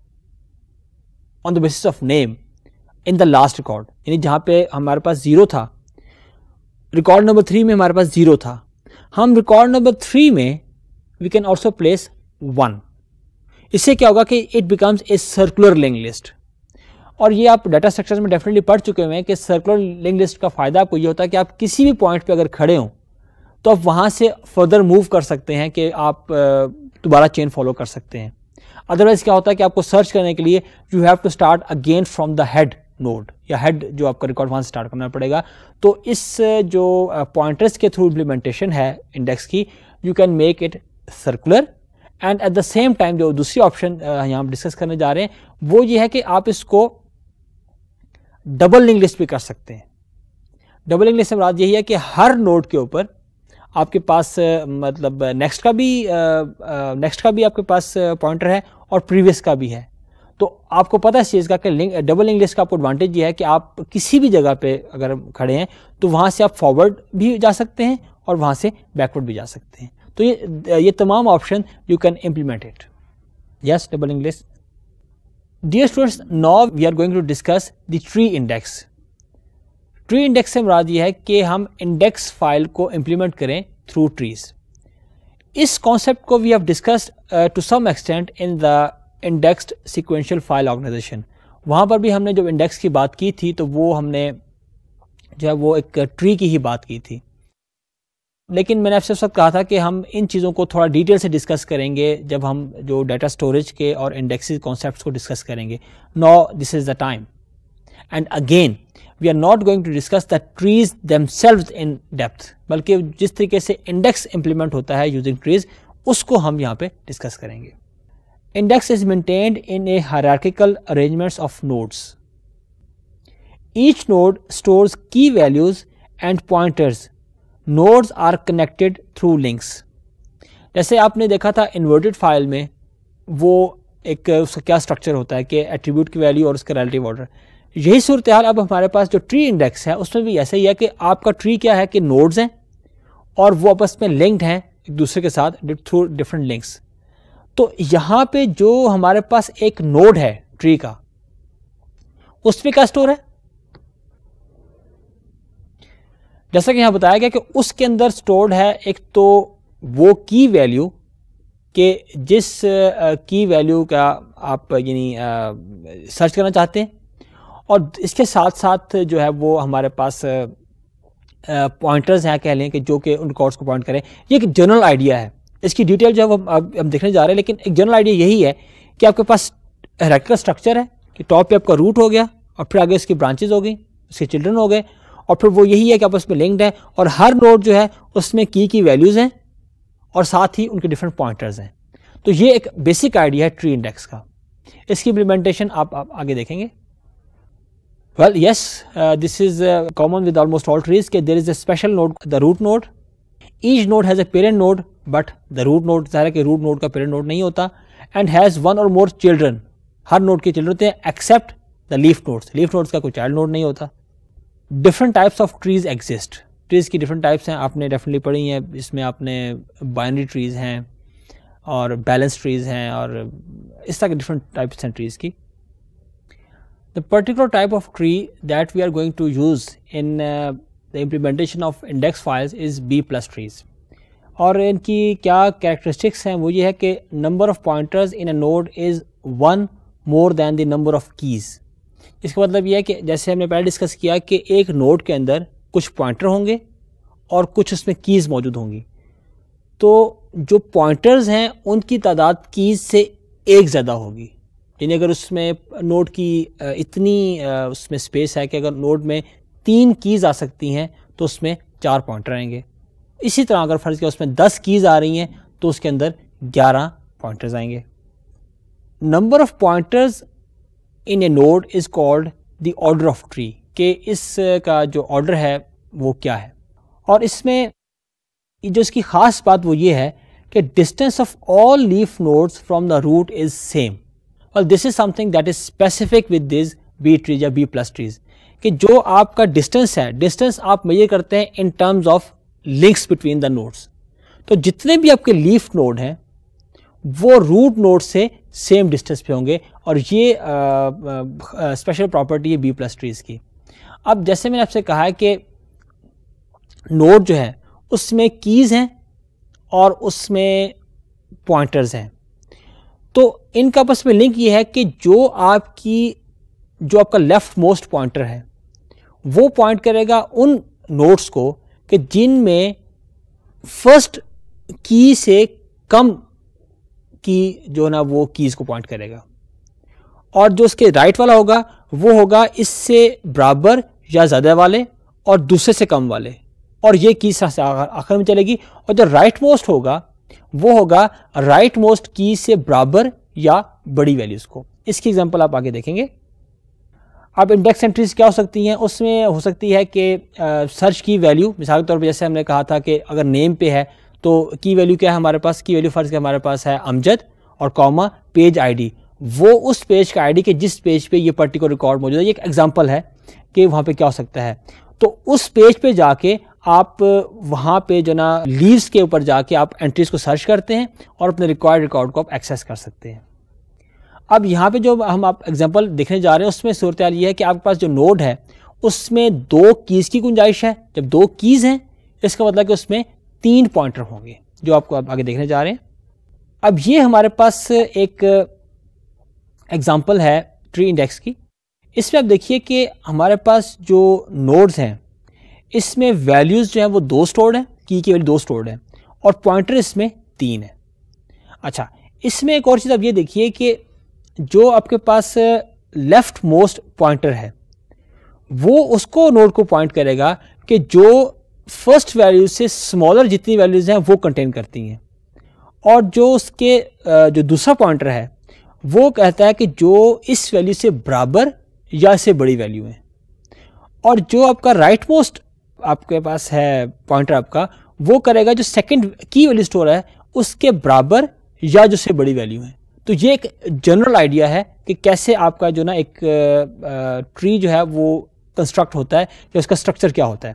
on the basis of name in the last record यानी जहाँ पे हमारे पास ज़ीरो था रिकॉर्ड नंबर थ्री में हमारे पास ज़ीरो था हम रिकॉर्ड नंबर थ्री में we can also place one इससे क्या होगा कि it becomes a circular link list और ये आप डाटा स्ट्रक्चर में डेफिनेटली पढ़ चुके हुए हैं कि सर्कुलर लिंग लिस्ट का फ़ायदा आपको ये होता है कि आप किसी भी पॉइंट पे अगर खड़े हों तो आप वहां से फर्दर मूव कर सकते हैं कि आप दोबारा चेन फॉलो कर सकते हैं अदरवाइज़ क्या होता है कि आपको सर्च करने के लिए you have to start again from the head node या हेड जो आपका रिकॉर्ड वहां से स्टार्ट करना पड़ेगा तो इस uh, जो पॉइंटर्स uh, के थ्रू इम्प्लीमेंटेशन है इंडेक्स की you can make it circular and at the same time जो दूसरी ऑप्शन uh, यहां हम डिस्कस करने जा रहे हैं वो ये है कि आप इसको डबल लिंग लिस्ट भी कर सकते हैं डबल लिंग लिस्ट से यही है कि हर नोड के ऊपर आपके पास मतलब नेक्स्ट का भी नेक्स्ट का भी आपके पास पॉइंटर है और प्रीवियस का भी है तो आपको पता है चीज़ का कि लिंक डबल इंग्लिश का आपको एडवांटेज ये है कि आप किसी भी जगह पे अगर खड़े हैं तो वहाँ से आप फॉरवर्ड भी जा सकते हैं और वहाँ से बैकवर्ड भी जा सकते हैं तो ये ये तमाम option you can implement it yes double English D students now we are going to discuss the tree index tree index से मुराद ये है कि हम इंडेक्स फाइल को इम्प्लीमेंट करें थ्रू ट्रीज इस कॉन्सेप्ट को we have discussed to some extent in the indexed sequential file organization वहाँ पर भी हमने जब इंडेक्स की बात की थी तो वो हमने जो है वो एक ट्री की ही बात की थी लेकिन मैंने आपसे उस वक्त कहा था कि हम इन चीज़ों को थोड़ा डिटेल से डिस्कस करेंगे जब हम जो डाटा स्टोरेज के और इंडेक्सिस कॉन्सेप्ट को डिस्कस करेंगे now this is the time and again we are not going to discuss the trees themselves in depth बल्कि जिस तरीके से इंडेक्स इंप्लीमेंट होता है यूजिंग ट्रीज उसको हम यहाँ पे डिस्कस करेंगे Index is maintained in a hierarchical arrangements of nodes. Each node stores key values and pointers. Nodes are connected through links. जैसे आपने देखा था इन्वर्टेड फाइल में वो एक उसका क्या स्ट्रक्चर होता है कि एट्रीब्यूट की वैल्यू और उसका रिलेटिव ऑर्डर यही सूरत हाल अब हमारे पास जो ट्री इंडेक्स है उसमें भी ऐसा ही है कि आपका ट्री क्या है कि नोड्स हैं और वो आपस में लिंक्ड हैं एक दूसरे के साथ थ्रू डिफरेंट लिंक्स तो यहां पे जो हमारे पास एक नोड है ट्री का उस पे क्या स्टोर है जैसा कि यहां बताया गया कि उसके अंदर स्टोर्ड है एक तो वो की वैल्यू के जिस की वैल्यू का आप यानी सर्च करना चाहते हैं और इसके साथ साथ जो है वो हमारे पास पॉइंटर्स हैं कह लें कि जो कि उन रिकॉर्ड्स को पॉइंट करें ये एक जनरल आइडिया है इसकी डिटेल जो है अब हम देखने जा रहे हैं लेकिन एक जनरल आइडिया यही है कि आपके पास हेरेक्टिकल स्ट्रक्चर है कि टॉप पे आपका रूट हो गया और फिर आगे उसकी ब्रांचेज हो गई उसके चिल्ड्रन हो गए और फिर वो यही है कि आपस में लिंक्ड है और हर नोट जो है उसमें की की वैल्यूज़ हैं और साथ ही उनके डिफरेंट पॉइंटर्स हैं तो ये एक बेसिक आइडिया है ट्री इंडेक्स का इसकी इम्प्लीमेंटेशन आप, आप आगे देखेंगे well yes this is common with almost all trees के there is a special node the root node each node has a parent node but the root node ज़ाहिर है रूट नोड का पेरेंट नोड नहीं होता and has one और more children हर node के children होते हैं except the leaf nodes leaf nodes का कोई चाइल्ड नोड नहीं होता different types of trees exist trees की डिफरेंट टाइप्स हैं आपने डेफिनेटली पढ़ी हैं इसमें आपने बाइनरी ट्रीज़ हैं और बैलेंस ट्रीज़ हैं और इस तरह के डिफरेंट टाइप्स हैं ट्रीज़ की the particular type of tree that we are going to use in the implementation of index files is B plus trees और इनकी क्या कैरेक्टरिस्टिक्स हैं वो ये है कि number of pointers in a node is one more than the number of keys इसका मतलब यह है कि जैसे हमने पहले डिस्कस किया कि एक नोड के अंदर कुछ पॉइंटर होंगे और कुछ उसमें कीज़ मौजूद होंगी तो जो पॉइंटर्स हैं उनकी तादाद कीज़ से एक ज़्यादा होगी यानी अगर उसमें नोड की इतनी उसमें स्पेस है कि अगर नोड में तीन कीज़ आ सकती हैं तो उसमें चार पॉइंटर आएंगे इसी तरह अगर फ़र्ज़ किया उसमें दस कीज़ आ रही हैं तो उसके अंदर ग्यारह पॉइंटर्स आएंगे number of pointers in a node is called the order of tree कि का जो ऑर्डर है वो क्या है और इसमें जो इसकी ख़ास बात वो ये है कि distance of all leaf nodes from the root is same और this is something that is specific with this B trees या बी प्लस ट्रीज कि जो आपका डिस्टेंस है डिस्टेंस आप मेजर करते हैं in terms of links between the nodes तो जितने भी आपके लीफ नोड हैं वो रूट नोड से सेम डिस्टेंस पे होंगे और ये स्पेशल प्रॉपर्टी है बी प्लस ट्रीज की अब जैसे मैंने आपसे कहा है कि नोड जो है उसमें कीज़ हैं और उसमें पॉइंटर्स हैं तो इनका आपस में लिंक ये है कि जो आपकी जो आपका लेफ्ट मोस्ट पॉइंटर है वो पॉइंट करेगा उन नोट्स को कि जिनमें फर्स्ट की से कम की जो ना वो कीज़ को पॉइंट करेगा और जो उसके राइट वाला होगा वो होगा इससे बराबर या ज़्यादा वाले और दूसरे से कम वाले और ये कीज आखिर में चलेगी और जो राइट मोस्ट होगा वो होगा राइट मोस्ट की से बराबर या बड़ी वैल्यूज़ को इसकी एग्जांपल आप आगे देखेंगे अब इंडेक्स एंट्रीज क्या हो सकती हैं उसमें हो सकती है कि सर्च की वैल्यू मिसाल के तौर पर जैसे हमने कहा था कि अगर नेम पे है तो की वैल्यू क्या है हमारे पास की वैल्यू फर्ज के हमारे पास है अमजद और कॉमा पेज आईडी वो उस पेज का आईडी के जिस पेज पे ये पर्टिकुलर रिकॉर्ड मौजूद है ये एक एग्जांपल है कि वहाँ पे क्या हो सकता है तो उस पेज पे जाके आप वहाँ पे जो ना लीव्स के ऊपर जाके आप एंट्रीज को सर्च करते हैं और अपने रिक्वायर्ड रिकॉर्ड को आप एक्सेस कर सकते हैं अब यहाँ पे जो हम आप एग्जांपल देखने जा रहे हैं उसमें सूरत यह है कि आपके पास जो नोड है उसमें दो कीज़ की गुंजाइश है जब दो कीज़ हैं इसका मतलब कि उसमें तीन पॉइंटर होंगे जो आपको आप आगे देखने जा रहे हैं अब ये हमारे पास एक एग्ज़ाम्पल है ट्री इंडेक्स की इसमें आप देखिए कि हमारे पास जो नोड्स हैं इसमें वैल्यूज़ जो हैं वो दो स्टोर्ड हैं की की वैल्यू दो स्टोर्ड है और पॉइंटर इसमें तीन है अच्छा इसमें एक और चीज़ आप ये देखिए कि जो आपके पास लेफ्ट मोस्ट पॉइंटर है वो उसको नोड को पॉइंट करेगा कि जो फर्स्ट वैल्यू से स्मॉलर जितनी वैल्यूज़ हैं वो कंटेन करती हैं और जो उसके जो दूसरा पॉइंटर है वो कहता है कि जो इस वैल्यू से बराबर या इससे बड़ी वैल्यू है और जो आपका राइट right मोस्ट आपके पास है पॉइंटर आपका वो करेगा जो सेकंड की वैल्यू स्टोर है उसके बराबर या जो से बड़ी वैल्यू है तो ये एक जनरल आइडिया है कि कैसे आपका जो ना एक ट्री जो है वो कंस्ट्रक्ट होता है या उसका स्ट्रक्चर क्या होता है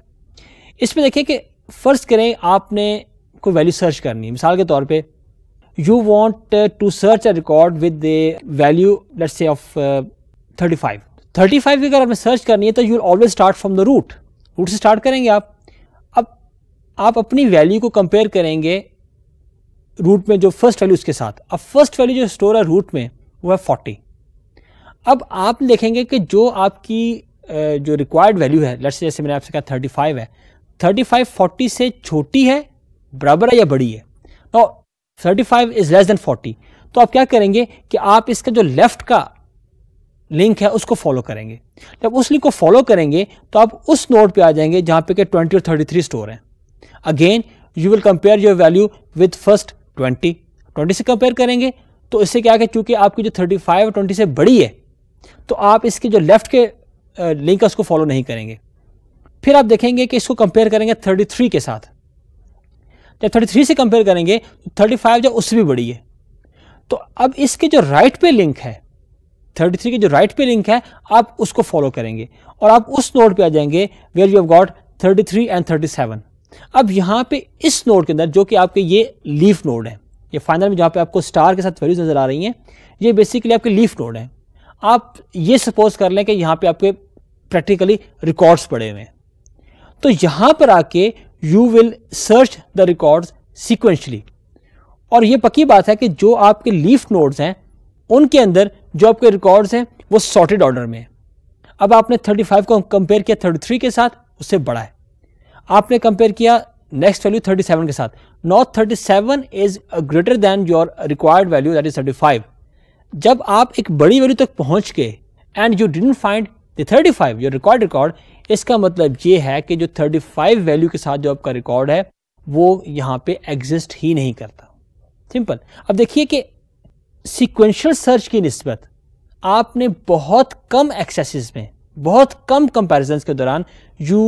इसमें देखिए कि फ़र्ज़ करें आपने कोई वैल्यू सर्च करनी है मिसाल के तौर पे you want to search a record with the value let's say of thirty five thirty five की अगर आपने सर्च करनी है तो you always start from the root root से स्टार्ट करेंगे आप अब आप अपनी वैल्यू को कंपेयर करेंगे रूट में जो फर्स्ट वैल्यू उसके साथ अब फर्स्ट वैल्यू जो स्टोर है रूट में वो है फोर्टी अब आप देखेंगे कि जो आपकी जो रिक्वायर्ड वैल्यू है लेट्स जैसे मैंने आपसे कहा थर्टी फाइव है थर्टी फाइव फोर्टी से छोटी है बराबर है या बड़ी है तो thirty five is less than forty तो आप क्या करेंगे कि आप इसका जो लेफ़्ट का लिंक है उसको फॉलो करेंगे जब उस लिंक को फॉलो करेंगे तो आप उस नोड पे आ जाएंगे जहां पे के ट्वेंटी और थर्टी थ्री स्टोर हैं again you will compare your value with first twenty twenty से कंपेयर करेंगे तो इससे क्या कि चूंकि आपकी जो थर्टी फाइव ट्वेंटी से बड़ी है तो आप इसके जो लेफ्ट के लिंक है उसको फॉलो नहीं करेंगे फिर आप देखेंगे कि इसको कंपेयर करेंगे थर्टी थ्री के साथ जब थर्टी थ्री से कंपेयर करेंगे तो थर्टी फाइव जो उससे भी बड़ी है तो अब इसके जो राइट पे लिंक है थर्टी थ्री की जो राइट पे लिंक है आप उसको फॉलो करेंगे और आप उस नोट पे आ जाएंगे where you have got thirty three and thirty seven अब यहां पे इस नोड के अंदर जो कि आपके ये लीफ नोड है ये फाइनल में जहाँ पे आपको स्टार के साथ वैल्यूज नज़र आ रही हैं ये बेसिकली आपके लीफ नोड है आप ये सपोज कर लें कि यहां पे आपके प्रैक्टिकली रिकॉर्ड्स पड़े हुए हैं तो यहां पर आके you will search the record sequentially और यह पक्की बात है कि जो आपके लीफ नोड हैं उनके अंदर जो आपके रिकॉर्ड हैं वो सॉर्टेड ऑर्डर में है अब आपने थर्टी फाइव को कंपेयर किया थर्टी थ्री के साथ उससे बड़ा है आपने कंपेयर किया नेक्स्ट वैल्यू 37 के साथ not 37 is greater than your required value that is 35 जब आप एक बड़ी वैल्यू तक पहुंच के and you didn't find the 35 your record record इसका मतलब ये है कि जो 35 वैल्यू के साथ जो आपका रिकॉर्ड है वो यहाँ पे एग्जिस्ट ही नहीं करता सिंपल अब देखिए कि सिक्वेंशियल सर्च की नस्बत आपने बहुत कम एक्सेस में बहुत कम कंपेरिजन के दौरान यू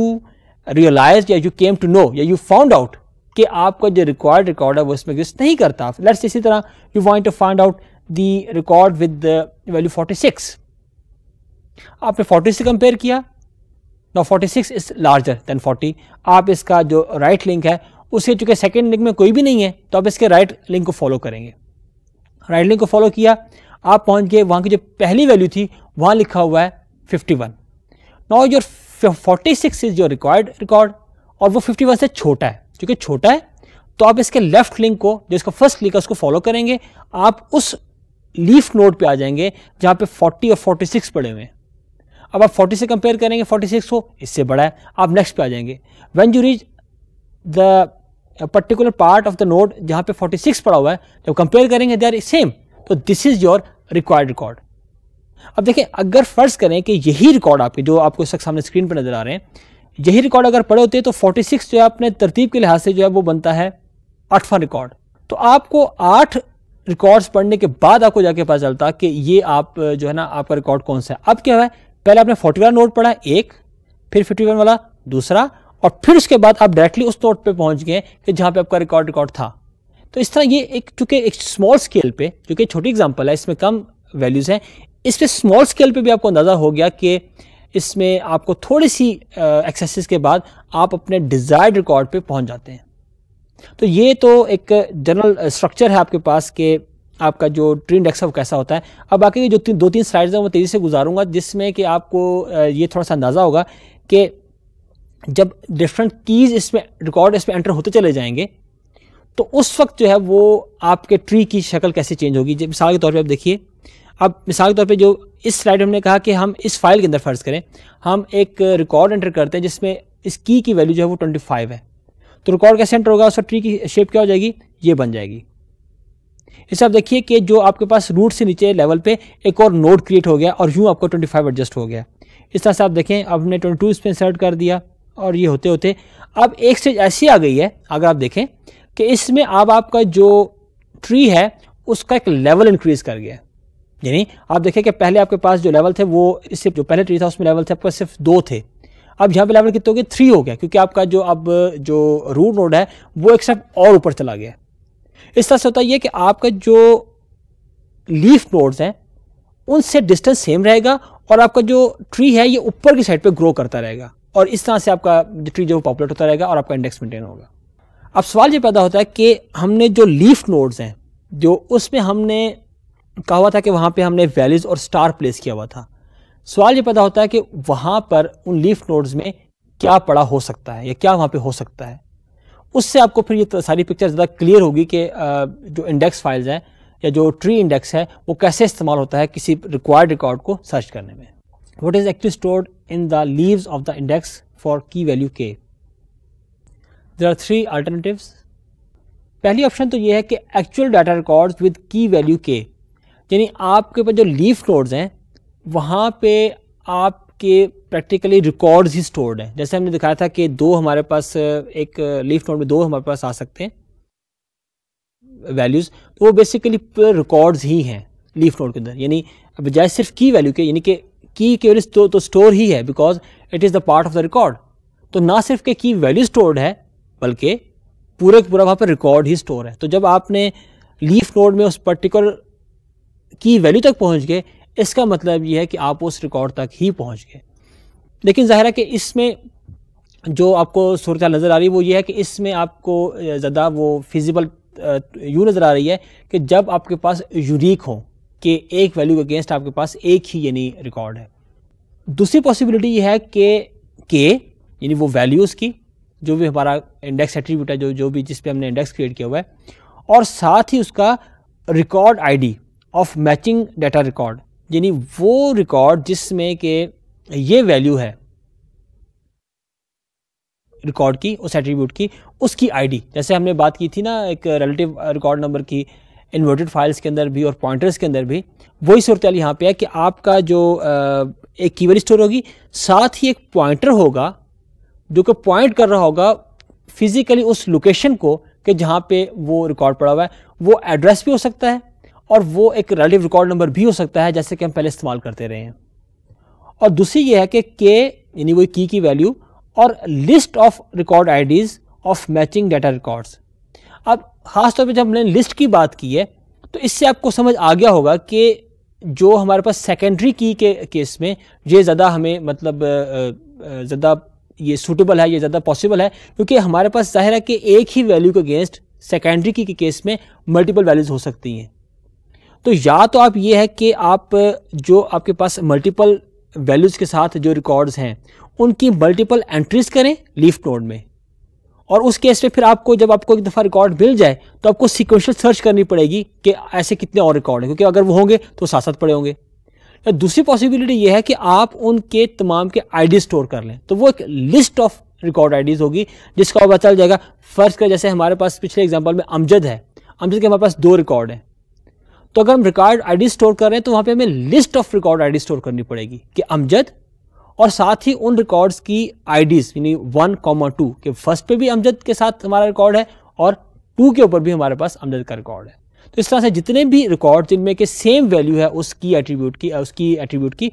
रियलाइज या यू केम टू नो या यू फाउंड आउट कि आपका जो रिकॉर्ड रिकॉर्ड है वो इसमें एग्जिस्ट नहीं करता लेट्स इसी तरह you want to find out the record with value 46 आपने 40 से कंपेयर किया ना 46 इज लार्जर देन फोर्टी आप इसका जो राइट right लिंक है उसे चूंकि सेकेंड लिंक में कोई भी नहीं है तो आप इसके राइट right लिंक को फॉलो करेंगे राइट right लिंक को फॉलो किया आप पहुंच गए वहां की जो पहली वैल्यू थी वहां लिखा हुआ है fifty one now your forty six is your required record और वो फिफ्टी वन से छोटा है क्योंकि छोटा है तो आप इसके लेफ्ट लिंक को जो इसका फर्स्ट लिंक है उसको फॉलो करेंगे आप उस लीफ नोड पे आ जाएंगे जहां पे 40 और 46 पड़े हुए हैं अब आप 40 से कंपेयर करेंगे 46 को इससे बड़ा है आप नेक्स्ट पे आ जाएंगे when you reach the particular part of the node जहां पे 46 पड़ा हुआ है जब कंपेयर करेंगे दे आर सेम तो this is your required record अब देखें अगर फ़र्ज़ करें कि यही रिकॉर्ड आपके जो आपको इस सामने स्क्रीन पर नज़र आ रहे हैं यही रिकॉर्ड अगर पड़े होते हैं तो 46 जो है अपने तरतीब के लिहाज से जो है वो बनता है आठवां रिकॉर्ड तो आपको आठ रिकॉर्ड्स पढ़ने के बाद आपको जाके पता चलता कि ये आप जो है ना आपका रिकॉर्ड कौन सा है अब क्या है पहले आपने फोर्टी नोट पढ़ा एक फिर फिफ्टी वाला दूसरा और फिर उसके बाद आप डायरेक्टली उस नोट पर पहुंच गए कि जहां पर आपका रिकॉर्ड रिकॉर्ड था तो इस तरह ये एक चूंकि एक स्मॉल स्केल पे जो कि छोटी एग्जांपल है इसमें कम वैल्यूज़ हैं इस पर स्मॉल स्केल पे भी आपको अंदाज़ा हो गया कि इसमें आपको थोड़ी सी एक्सरसाइज के बाद आप अपने डिज़ायर्ड रिकॉर्ड पे पहुंच जाते हैं तो ये तो एक जनरल स्ट्रक्चर है आपके पास कि आपका जो ट्री इंडेक्स है वो कैसा होता है अब बाकी जो तीन दो तीन स्लाइड्स हैं वो तेज़ी से गुजारूंगा जिसमें कि आपको ये थोड़ा सा अंदाज़ा होगा कि जब डिफरेंट कीज़ इसमें रिकॉर्ड इसमें एंटर होते चले जाएंगे तो उस वक्त जो है वो आपके ट्री की शक्ल कैसे चेंज होगी जब मिसाल के तौर पर आप देखिए अब मिसाल के तौर पे जो इस स्लाइड हमने कहा कि हम इस फाइल के अंदर फ़र्ज़ करें हम एक रिकॉर्ड एंटर करते हैं जिसमें इस की की वैल्यू जो है वो ट्वेंटी फाइव है तो रिकॉर्ड कैसे एंटर होगा उसका ट्री की शेप क्या हो जाएगी ये बन जाएगी इसे आप देखिए कि जो आपके पास रूट से नीचे लेवल पे एक और नोड क्रिएट हो गया और यूं आपको 25 एडजस्ट हो गया इस तरह से आप देखें आपने 22 इस पर इंसर्ट कर दिया और ये होते होते अब एक स्टेज ऐसी आ गई है अगर आप देखें कि इसमें अब आपका जो ट्री है उसका एक लेवल इंक्रीज कर गया यानी आप देखें कि पहले आपके पास जो लेवल थे वो इससे जो पहले ट्री था उसमें लेवल थे आपके पास सिर्फ दो थे अब यहाँ पे लेवल कितने हो गए थ्री हो गया क्योंकि आपका जो अब जो रूट नोड है वो एक स्टेप और ऊपर चला गया इस तरह से होता यह कि आपका जो लीफ नोड्स हैं उनसे डिस्टेंस सेम रहेगा और आपका जो ट्री है ये ऊपर की साइड पे ग्रो करता रहेगा और इस तरह से आपका ट्री जो पॉपुलेट होता रहेगा और आपका इंडेक्स मेंटेन होगा अब सवाल ये पैदा होता है कि हमने जो लीफ नोड्स हैं जो उसमें हमने कहा हुआ था कि वहाँ पे हमने वैल्यूज़ और स्टार प्लेस किया हुआ था सवाल ये पैदा होता है कि वहाँ पर उन लीफ नोड्स में क्या पड़ा हो सकता है या क्या वहाँ पे हो सकता है उससे आपको फिर ये सारी पिक्चर ज़्यादा क्लियर होगी कि जो इंडेक्स फाइल्स हैं या जो ट्री इंडेक्स है वो कैसे इस्तेमाल होता है किसी रिक्वायर्ड रिकॉर्ड को सर्च करने में what is actually stored in the leaves of the index for key value k there are three alternative पहली ऑप्शन तो ये है कि actual data records with key value k यानी आपके पास जो लीफ नोड्स हैं वहाँ पे आपके प्रैक्टिकली रिकॉर्ड्स ही स्टोर्ड हैं जैसे हमने दिखाया था कि दो हमारे पास एक लीफ नोड में दो हमारे पास आ सकते हैं वैल्यूज़ तो वो बेसिकली रिकॉर्ड्स ही हैं लीफ नोड के अंदर यानी बजाय सिर्फ की वैल्यू के यानी कि की वैल्यू तो, तो स्टोर ही है because it is the part of the record तो ना सिर्फ के की वैल्यू स्टोर्ड है बल्कि पूरा पूरा वहाँ पर रिकॉर्ड ही स्टोर है तो जब आपने लीफ नोड में उस पर्टिकुलर की वैल्यू तक पहुंच गए इसका मतलब यह है कि आप उस रिकॉर्ड तक ही पहुंच गए लेकिन ज़ाहिर है कि इसमें जो आपको सूरत नज़र आ रही है वो ये है कि इसमें आपको ज़्यादा वो फिजिबल यूँ नज़र आ रही है कि जब आपके पास यूनिक हो कि एक वैल्यू के अगेंस्ट आपके पास एक ही यानी रिकॉर्ड है दूसरी पॉसिबिलिटी ये है कि के यानी वो वैल्यूज़ की जो भी हमारा इंडेक्स एट्रीब्यूट है जो जो भी जिस पे हमने इंडेक्स क्रिएट किया हुआ है और साथ ही उसका record ID of matching data record यानी वो रिकॉर्ड जिसमें के ये वैल्यू है रिकॉर्ड की उस एट्रीब्यूट की उसकी आईडी जैसे हमने बात की थी ना एक रिलेटिव रिकॉर्ड नंबर की इन्वर्टेड फाइल्स के अंदर भी और पॉइंटर्स के अंदर भी वही सूरत यहाँ पे है कि आपका जो एक कीवर स्टोर होगी साथ ही एक पॉइंटर होगा जो कि पॉइंट कर रहा होगा फिजिकली उस लोकेशन को कि जहाँ पे वो रिकॉर्ड पड़ा हुआ है वो एड्रेस भी हो सकता है और वो एक रिलेटिव रिकॉर्ड नंबर भी हो सकता है जैसे कि हम पहले इस्तेमाल करते रहे हैं और दूसरी ये है कि के यानी वही की की वैल्यू और list of record IDs of matching data records अब खास तौर पे जब हमने लिस्ट की बात की है तो इससे आपको समझ आ गया होगा कि जो हमारे पास सेकेंडरी की के केस में ये ज़्यादा हमें मतलब ज़्यादा ये सूटेबल है ये ज़्यादा पॉसिबल है क्योंकि हमारे पास जाहिर है कि एक ही वैल्यू के अगेंस्ट सेकेंडरी की के केस में मल्टीपल वैल्यूज़ हो सकती हैं तो या तो आप ये है कि आप जो आपके पास मल्टीपल वैल्यूज़ के साथ जो रिकॉर्ड्स हैं उनकी मल्टीपल एंट्रीज करें लीफ नोड में और उस केस में फिर आपको जब आपको एक दफ़ा रिकॉर्ड मिल जाए तो आपको सिक्वेंशियल सर्च करनी पड़ेगी कि ऐसे कितने और रिकॉर्ड हैं क्योंकि अगर वो होंगे तो साथ साथ पड़े होंगे या तो दूसरी पॉसिबिलिटी ये है कि आप उनके तमाम के आईडी स्टोर कर लें तो वो एक लिस्ट ऑफ रिकॉर्ड आईडीज होगी जिसका पता चल जाएगा फर्स्ट का जैसे हमारे पास पिछले एग्जाम्पल में अमजद है अमजद के हमारे पास दो रिकॉर्ड हैं तो अगर हम रिकॉर्ड आईडी स्टोर कर रहे हैं तो वहां पे हमें list of record ID store करनी पड़ेगी कि अमजद और साथ ही उन रिकॉर्ड्स की आईडीज यानी वन कॉमा टू के फर्स्ट पे भी अमजद के साथ हमारा रिकॉर्ड है और टू के ऊपर भी हमारे पास अमजद का रिकॉर्ड है तो इस तरह से जितने भी रिकॉर्ड जिनमें के सेम वैल्यू है उसकी एट्रीब्यूट की उसकी एट्रीब्यूट की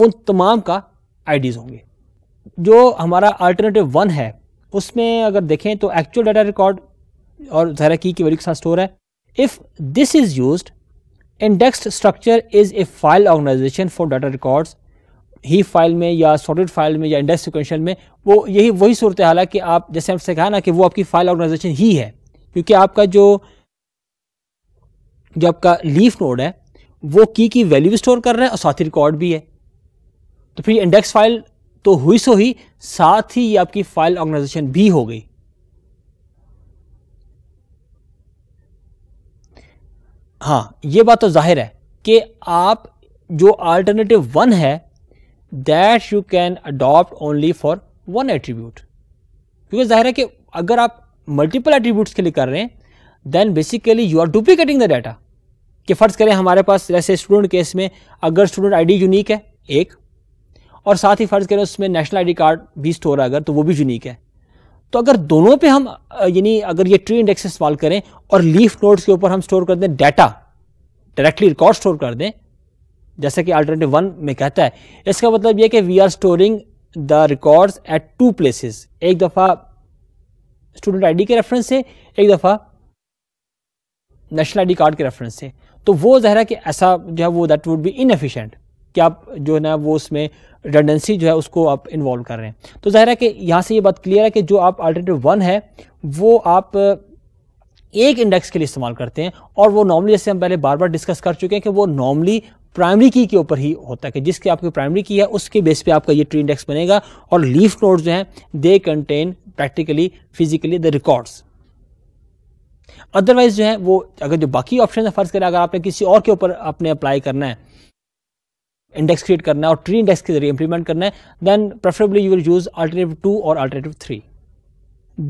वो तमाम का आईडीज होंगे जो हमारा अल्टरनेटिव वन है उसमें अगर देखें तो एक्चुअल डाटा रिकॉर्ड और जहरा की वैल्यू के साथ स्टोर है if this is used indexed structure is a file organization for data records ही फाइल में या सॉर्टेड फाइल में या इंडेक्स सिक्वेंशन में वो यही वही सूरत हाल है कि आप जैसे आपसे कहा ना कि वो आपकी फाइल ऑर्गेनाइजेशन ही है क्योंकि आपका जो जो आपका लीफ नोड है वो की की वैल्यू स्टोर कर रहा है और साथ ही रिकॉर्ड भी है तो फिर इंडेक्स फाइल तो हुई सो ही साथ ही ये आपकी फाइल ऑर्गेनाइजेशन भी हो गई हाँ ये बात तो जाहिर है कि आप जो आल्टरनेटिव वन है that you can adopt only for one attribute क्योंकि जाहिर है कि अगर आप मल्टीपल एट्रीब्यूट्स के लिए कर रहे हैं then basically you are duplicating the data कि फ़र्ज़ करें हमारे पास जैसे स्टूडेंट केस में अगर स्टूडेंट आईडी यूनिक है एक और साथ ही फ़र्ज़ करें उसमें नेशनल आईडी कार्ड भी स्टोर है अगर तो वो भी यूनिक है तो अगर दोनों पे हम यानी अगर ये ट्री इंडेक्स इस्तेमाल करें और लीफ नोड्स के ऊपर हम स्टोर कर दें डाटा डायरेक्टली रिकॉर्ड स्टोर कर दें जैसा कि अल्टरनेटिव वन में कहता है इसका मतलब यह कि we are storing the records at two places एक दफ़ा स्टूडेंट आईडी के रेफरेंस से एक दफ़ा नेशनल आईडी कार्ड के रेफरेंस से तो वो जहरा कि ऐसा जो है वो दैट वुड बी इनएफिशिएंट कि आप जो है ना वो उसमें रेडेंसी जो है उसको आप इन्वॉल्व कर रहे हैं तो ज़ाहिर है कि यहाँ से ये बात क्लियर है कि जो आप अल्टरनेटिव वन है वो आप एक इंडेक्स के लिए इस्तेमाल करते हैं और वो नॉर्मली जैसे हम पहले बार बार डिस्कस कर चुके हैं कि वो नॉर्मली प्राइमरी की के ऊपर ही होता है कि जिसके आपकी प्राइमरी की है उसके बेस पे आपका ये ट्री इंडेक्स बनेगा और लीफ नोड्स जो हैं they contain practically physically the records otherwise जो है वो अगर जो बाकी ऑप्शन है फर्ज करें अगर आपने किसी और के ऊपर आपने अप्लाई करना है इंडेक्स क्रिएट करना है और ट्री इंडेक्स के जरिए इंप्लीमेंट करना है then preferably you will use alternative two और alternative three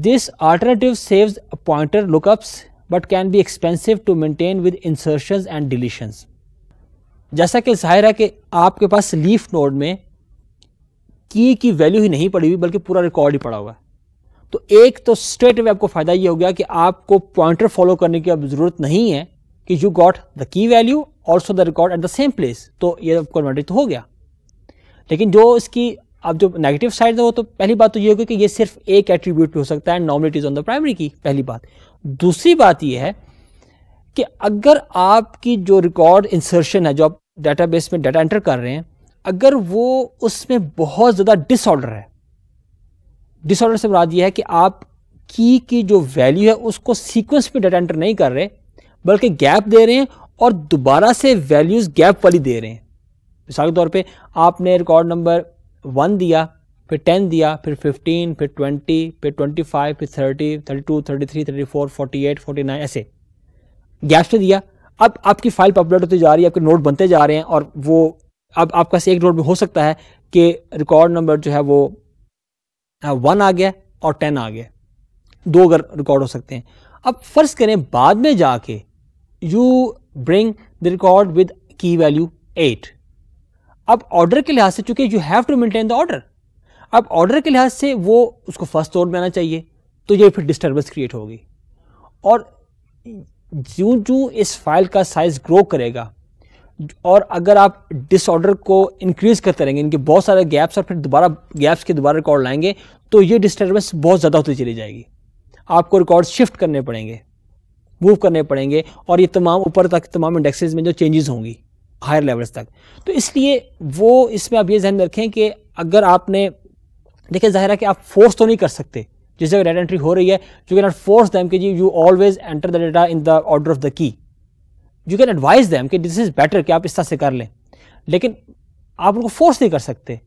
this alternative saves pointer lookups but can be expensive to maintain with insertions and deletions जैसा कि जाहिर है कि आपके पास लीफ नोड में की की वैल्यू ही नहीं पड़ी हुई बल्कि पूरा रिकॉर्ड ही पड़ा हुआ है तो एक तो स्ट्रेट वे आपको फ़ायदा ये हो गया कि आपको पॉइंटर फॉलो करने की अब ज़रूरत नहीं है कि you got the key value also the record at the same place तो ये कॉन्वर्टेड तो हो गया लेकिन जो इसकी अब जो नेगेटिव साइड है वो तो पहली बात तो ये होगी कि ये सिर्फ एक एट्रीब्यूट पे हो सकता है normal is on the primary key पहली बात दूसरी बात ये है कि अगर आपकी जो रिकॉर्ड इंसर्शन है जो आप डेटाबेस में डाटा एंटर कर रहे हैं अगर वो उसमें बहुत ज़्यादा डिसऑर्डर है डिसऑर्डर से मुराद ये है कि आप की की जो वैल्यू है उसको सीक्वेंस में डाटा एंटर नहीं कर रहे बल्कि गैप दे रहे हैं और दोबारा से वैल्यूज़ गैप वाली दे रहे हैं मिसाल के तौर पे आपने रिकॉर्ड नंबर वन दिया फिर टेन दिया फिर फिफ्टीन फिर ट्वेंटी फिर ट्वेंटी फाइव फिर thirty thirty two thirty three thirty four forty eight forty nine ऐसे गैप्स से दिया अब आपकी फाइल पॉपुलेट होती जा रही है आपके नोट बनते जा रहे हैं और वो अब आपका से एक नोट में हो सकता है कि रिकॉर्ड नंबर जो है वो वन हाँ, आ गया और टेन आ गया दो अगर रिकॉर्ड हो सकते हैं अब फर्ज करें बाद में जाके you bring the record with key value eight अब ऑर्डर के लिहाज से चूंकि you have to maintain the order अब ऑर्डर के लिहाज से वो उसको फर्स्ट ऑर्डर में आना चाहिए तो ये फिर डिस्टर्बेंस क्रिएट होगी और जो जो इस फाइल का साइज ग्रो करेगा और अगर आप डिसऑर्डर को इंक्रीज करते रहेंगे इनके बहुत सारे गैप्स और फिर दोबारा गैप्स के दोबारा रिकॉर्ड लाएंगे तो ये डिस्टर्बेंस बहुत ज़्यादा होती चली जाएगी आपको रिकॉर्ड शिफ्ट करने पड़ेंगे मूव करने पड़ेंगे और ये तमाम ऊपर तक तमाम इंडेक्सेस में जो चेंजेस होंगी हायर लेवल्स तक तो इसलिए वो इसमें आप ये जहन रखें कि अगर आपने देखिए ज़ाहिर है कि आप फोर्स तो नहीं कर सकते जिस जगह डेटा एंट्री हो रही है you can not force them कि जी you always enter the data in the order of the key you can advise them कि दिस इज़ बेटर कि आप इस तरह से कर लें लेकिन आप उनको फोर्स नहीं कर सकते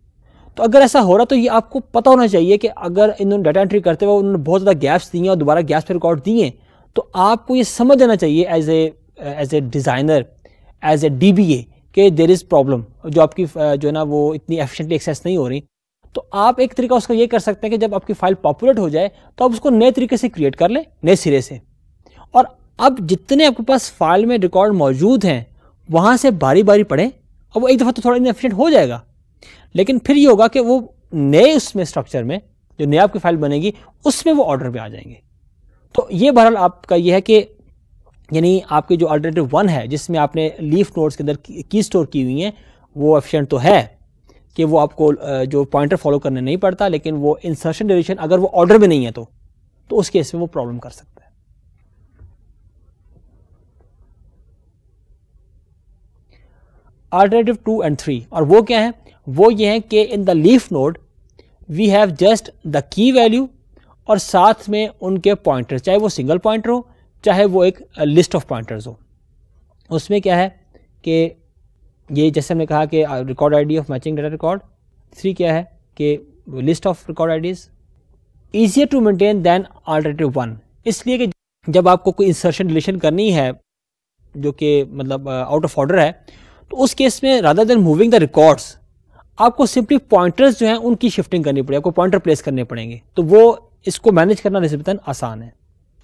तो अगर ऐसा हो रहा तो ये आपको पता होना चाहिए कि अगर इन्होंने डाटा एंट्री करते हुए उन्होंने बहुत ज़्यादा गैप्स दिए और दोबारा गैप्स पर रिकॉर्ड दिए तो आपको ये समझ लेना चाहिए as a as a designer as a D B A कि देर इज़ प्रॉब्लम जो आपकी जो है ना वो इतनी एफिशेंटली एक्सेस नहीं हो रही तो आप एक तरीका उसका ये कर सकते हैं कि जब आपकी फाइल पॉपुलेट हो जाए तो आप उसको नए तरीके से क्रिएट कर लें नए सिरे से और अब जितने आपके पास फाइल में रिकॉर्ड मौजूद हैं वहाँ से बारी बारी पढ़ें और वो एक दफ़ा तो थोड़ा इनएफिशिएंट हो जाएगा लेकिन फिर ये होगा कि वो नए उसमें स्ट्रक्चर में जो नया आपकी फाइल बनेगी उसमें वो ऑर्डर पर आ जाएंगे तो ये बहरहाल आपका ये है कि यानी आपके जो अल्टरनेटिव वन है जिसमें आपने लीफ नोट्स के अंदर की स्टोर की हुई हैं वो एफिशिएंट तो है कि वो आपको जो पॉइंटर फॉलो करने नहीं पड़ता लेकिन वो इंसर्शन ड्यूरेशन अगर वो ऑर्डर में नहीं है तो तो उस केस में वो प्रॉब्लम कर सकता है अल्टरनेटिव टू एंड थ्री और वो क्या है वो ये है कि in the leaf node we have just the key value और साथ में उनके पॉइंटर चाहे वो सिंगल पॉइंटर हो चाहे वो एक लिस्ट ऑफ पॉइंटर्स हो उसमें क्या है कि ये जैसे हमने कहा कि record ID of matching data record three क्या है कि list of record IDs easier to maintain than alternative one इसलिए कि जब आपको कोई इंसर्शन डिलीशन करनी है जो कि मतलब आउट ऑफ ऑर्डर है तो उस केस में rather than moving the records आपको सिंपली पॉइंटर्स जो हैं उनकी शिफ्टिंग करनी पड़ेगी आपको पॉइंटर प्लेस करने पड़ेंगे तो वो इसको मैनेज करना नस्बता आसान है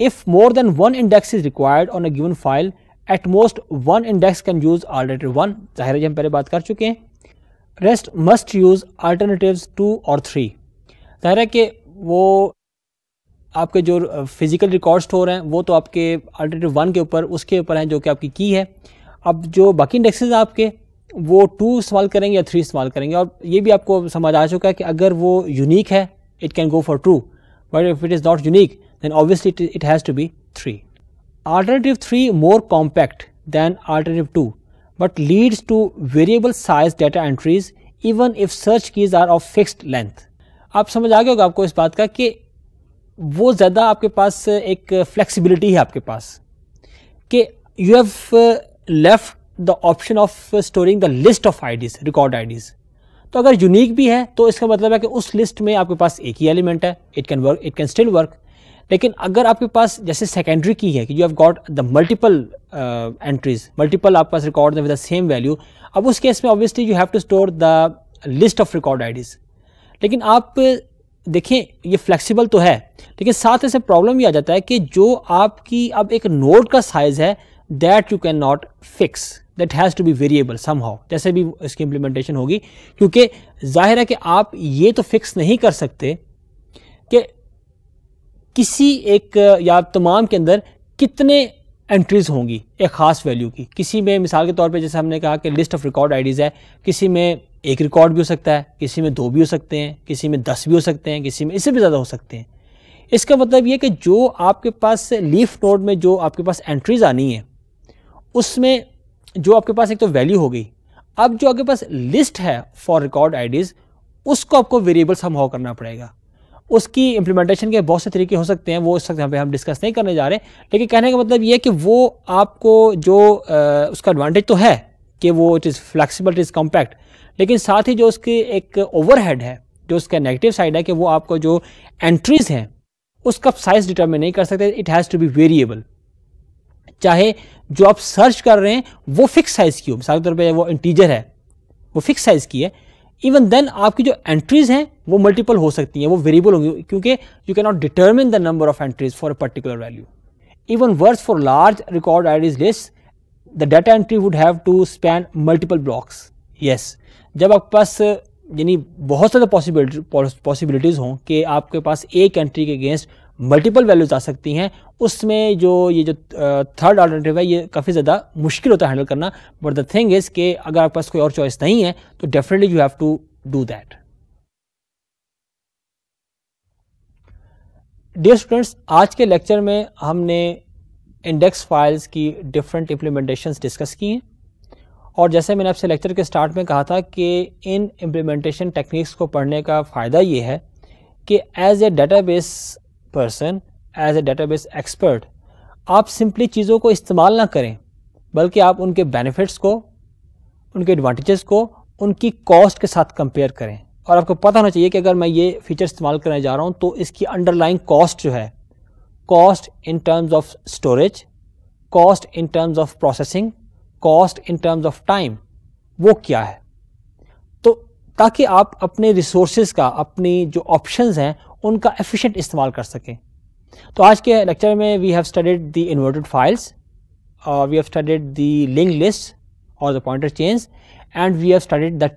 if more than one index is required on a given file at most one index can use alternative one जाहिर है हम पहले बात कर चुके हैं rest must use alternative two और थ्री जाहिर है कि वो आपके जो फिजिकल रिकॉर्ड स्टोर हैं वो तो आपके अल्टरनेटिव वन के ऊपर उसके ऊपर हैं जो कि आपकी की है अब जो बाकी इंडेक्सेस आपके वो टू इस्तेमाल करेंगे या थ्री इस्तेमाल करेंगे और ये भी आपको समझ आ चुका है कि अगर वो यूनिक है it can go for true but if it is not unique then obviously it, it has to be 3. Alternative 3 more compact than alternative 2 but leads to variable size data entries even if search keys are of fixed length. You have uh, left the option of uh, storing the list of IDs, record IDs. तो अगर unique भी है तो इसका मतलब है कि उस लिस्ट में आपके पास एक ही एलिमेंट है it can work it can still work लेकिन अगर आपके पास जैसे सेकेंडरी की है कि you have got the multiple entries multiple आपके पास record with the same value अब उस केस में obviously you have to store the list of record IDs लेकिन आप देखें ये फ्लेक्सिबल तो है लेकिन साथ ऐसे प्रॉब्लम भी आ जाता है कि जो आपकी अब एक नोट का साइज़ है that you can not fix that has to be variable somehow जैसे भी इसकी इम्प्लीमेंटेशन होगी क्योंकि जाहिर है कि आप ये तो फिक्स नहीं कर सकते कि किसी एक या तमाम के अंदर कितने एंट्रीज़ होंगी एक ख़ास वैल्यू की किसी में मिसाल के तौर पे जैसे हमने कहा कि लिस्ट ऑफ रिकॉर्ड आईडीज़ है किसी में एक रिकॉर्ड भी हो सकता है किसी में दो भी हो सकते हैं किसी में दस भी हो सकते हैं किसी में इससे भी ज़्यादा हो सकते हैं इसका मतलब ये कि जो आपके पास लीफ नोड में जो आपके पास एंट्रीज़ आनी है उसमें जो आपके पास एक तो वैल्यू हो गई अब जो आपके पास लिस्ट है फॉर रिकॉर्ड आईडीज उसको आपको वेरिएबल सम करना पड़ेगा उसकी इम्प्लीमेंटेशन के बहुत से तरीके हो सकते हैं वो इस वक्त यहाँ पे हम डिस्कस नहीं करने जा रहे लेकिन कहने का मतलब ये है कि वो आपको जो आ, उसका एडवांटेज तो है कि वो it is flexible it is compact लेकिन साथ ही जो उसकी एक ओवरहेड है जो उसका नेगेटिव साइड है कि वो आपको जो एंट्रीज हैं उसका साइज डिटर्मिन नहीं कर सकते it has to be variable चाहे जो आप सर्च कर रहे हैं वो फिक्स साइज़ की हो मिसाल के तौर पर वो इंटीजर है वो फिक्स साइज़ की है इवन देन आपकी जो एंट्रीज हैं वो मल्टीपल हो सकती हैं वो वेरिएबल होंगी क्योंकि you can not determine the number of entries for a particular value even worse for large record is list the data entry would have to span multiple blocks yes जब आपके पास यानी बहुत ज़्यादा पॉसिबिलिटी पॉसिबिलिटीज़ हों कि आपके पास एक एंट्री के अगेंस्ट मल्टीपल वैल्यूज आ सकती हैं उसमें जो ये जो थर्ड ऑल्टरनेटिव है ये काफ़ी ज़्यादा मुश्किल होता है हैंडल करना बट द थिंग इज़ के अगर आपके पास कोई और चॉइस नहीं है तो definitely you have to do that dear students आज के लेक्चर में हमने इंडेक्स फाइल्स की डिफरेंट इम्प्लीमेंटेशन डिस्कस की हैं और जैसे मैंने आपसे लेक्चर के स्टार्ट में कहा था कि इन इम्प्लीमेंटेशन टेक्निक्स को पढ़ने का फ़ायदा ये है कि as a database person as a database expert आप सिंपली चीज़ों को इस्तेमाल ना करें बल्कि आप उनके बेनिफिट्स को उनके एडवांटेजेस को उनकी कॉस्ट के साथ कंपेयर करें और आपको पता होना चाहिए कि अगर मैं ये फीचर इस्तेमाल करने जा रहा हूँ तो इसकी अंडरलाइंग कॉस्ट जो है cost in terms of storage cost in terms of processing cost in terms of time वो क्या है तो ताकि आप अपने रिसोर्स का अपनी जो ऑप्शंस हैं उनका एफिशेंट इस्तेमाल कर सकें तो आज के लेक्चर में we have studied the inverted files we have studied the link list और the pointer change and we have studied the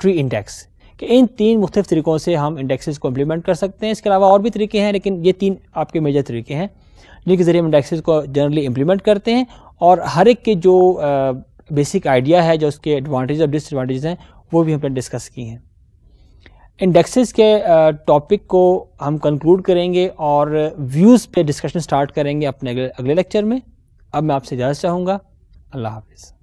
tree index कि इन तीन मुख्त तरीक़ों से हम इंडेक्सेस को इम्प्लीमेंट कर सकते हैं इसके अलावा और भी तरीके हैं लेकिन ये तीन आपके मेजर तरीके हैं जिनके ज़रिए हम इंडेक्सेस को जनरली इम्प्लीमेंट करते हैं और हर एक के जो बेसिक uh, आइडिया है जो उसके एडवांटेज और डिसएडवांटेज हैं वो भी हमने डिस्कस की हैं इंडेक्सेस के टॉपिक uh, को हम कंक्लूड करेंगे और व्यूज़ पे डिस्कशन स्टार्ट करेंगे अपने अगले अगले लेक्चर में अब मैं आपसे इजाज़त चाहूँगा अल्लाह हाफिज़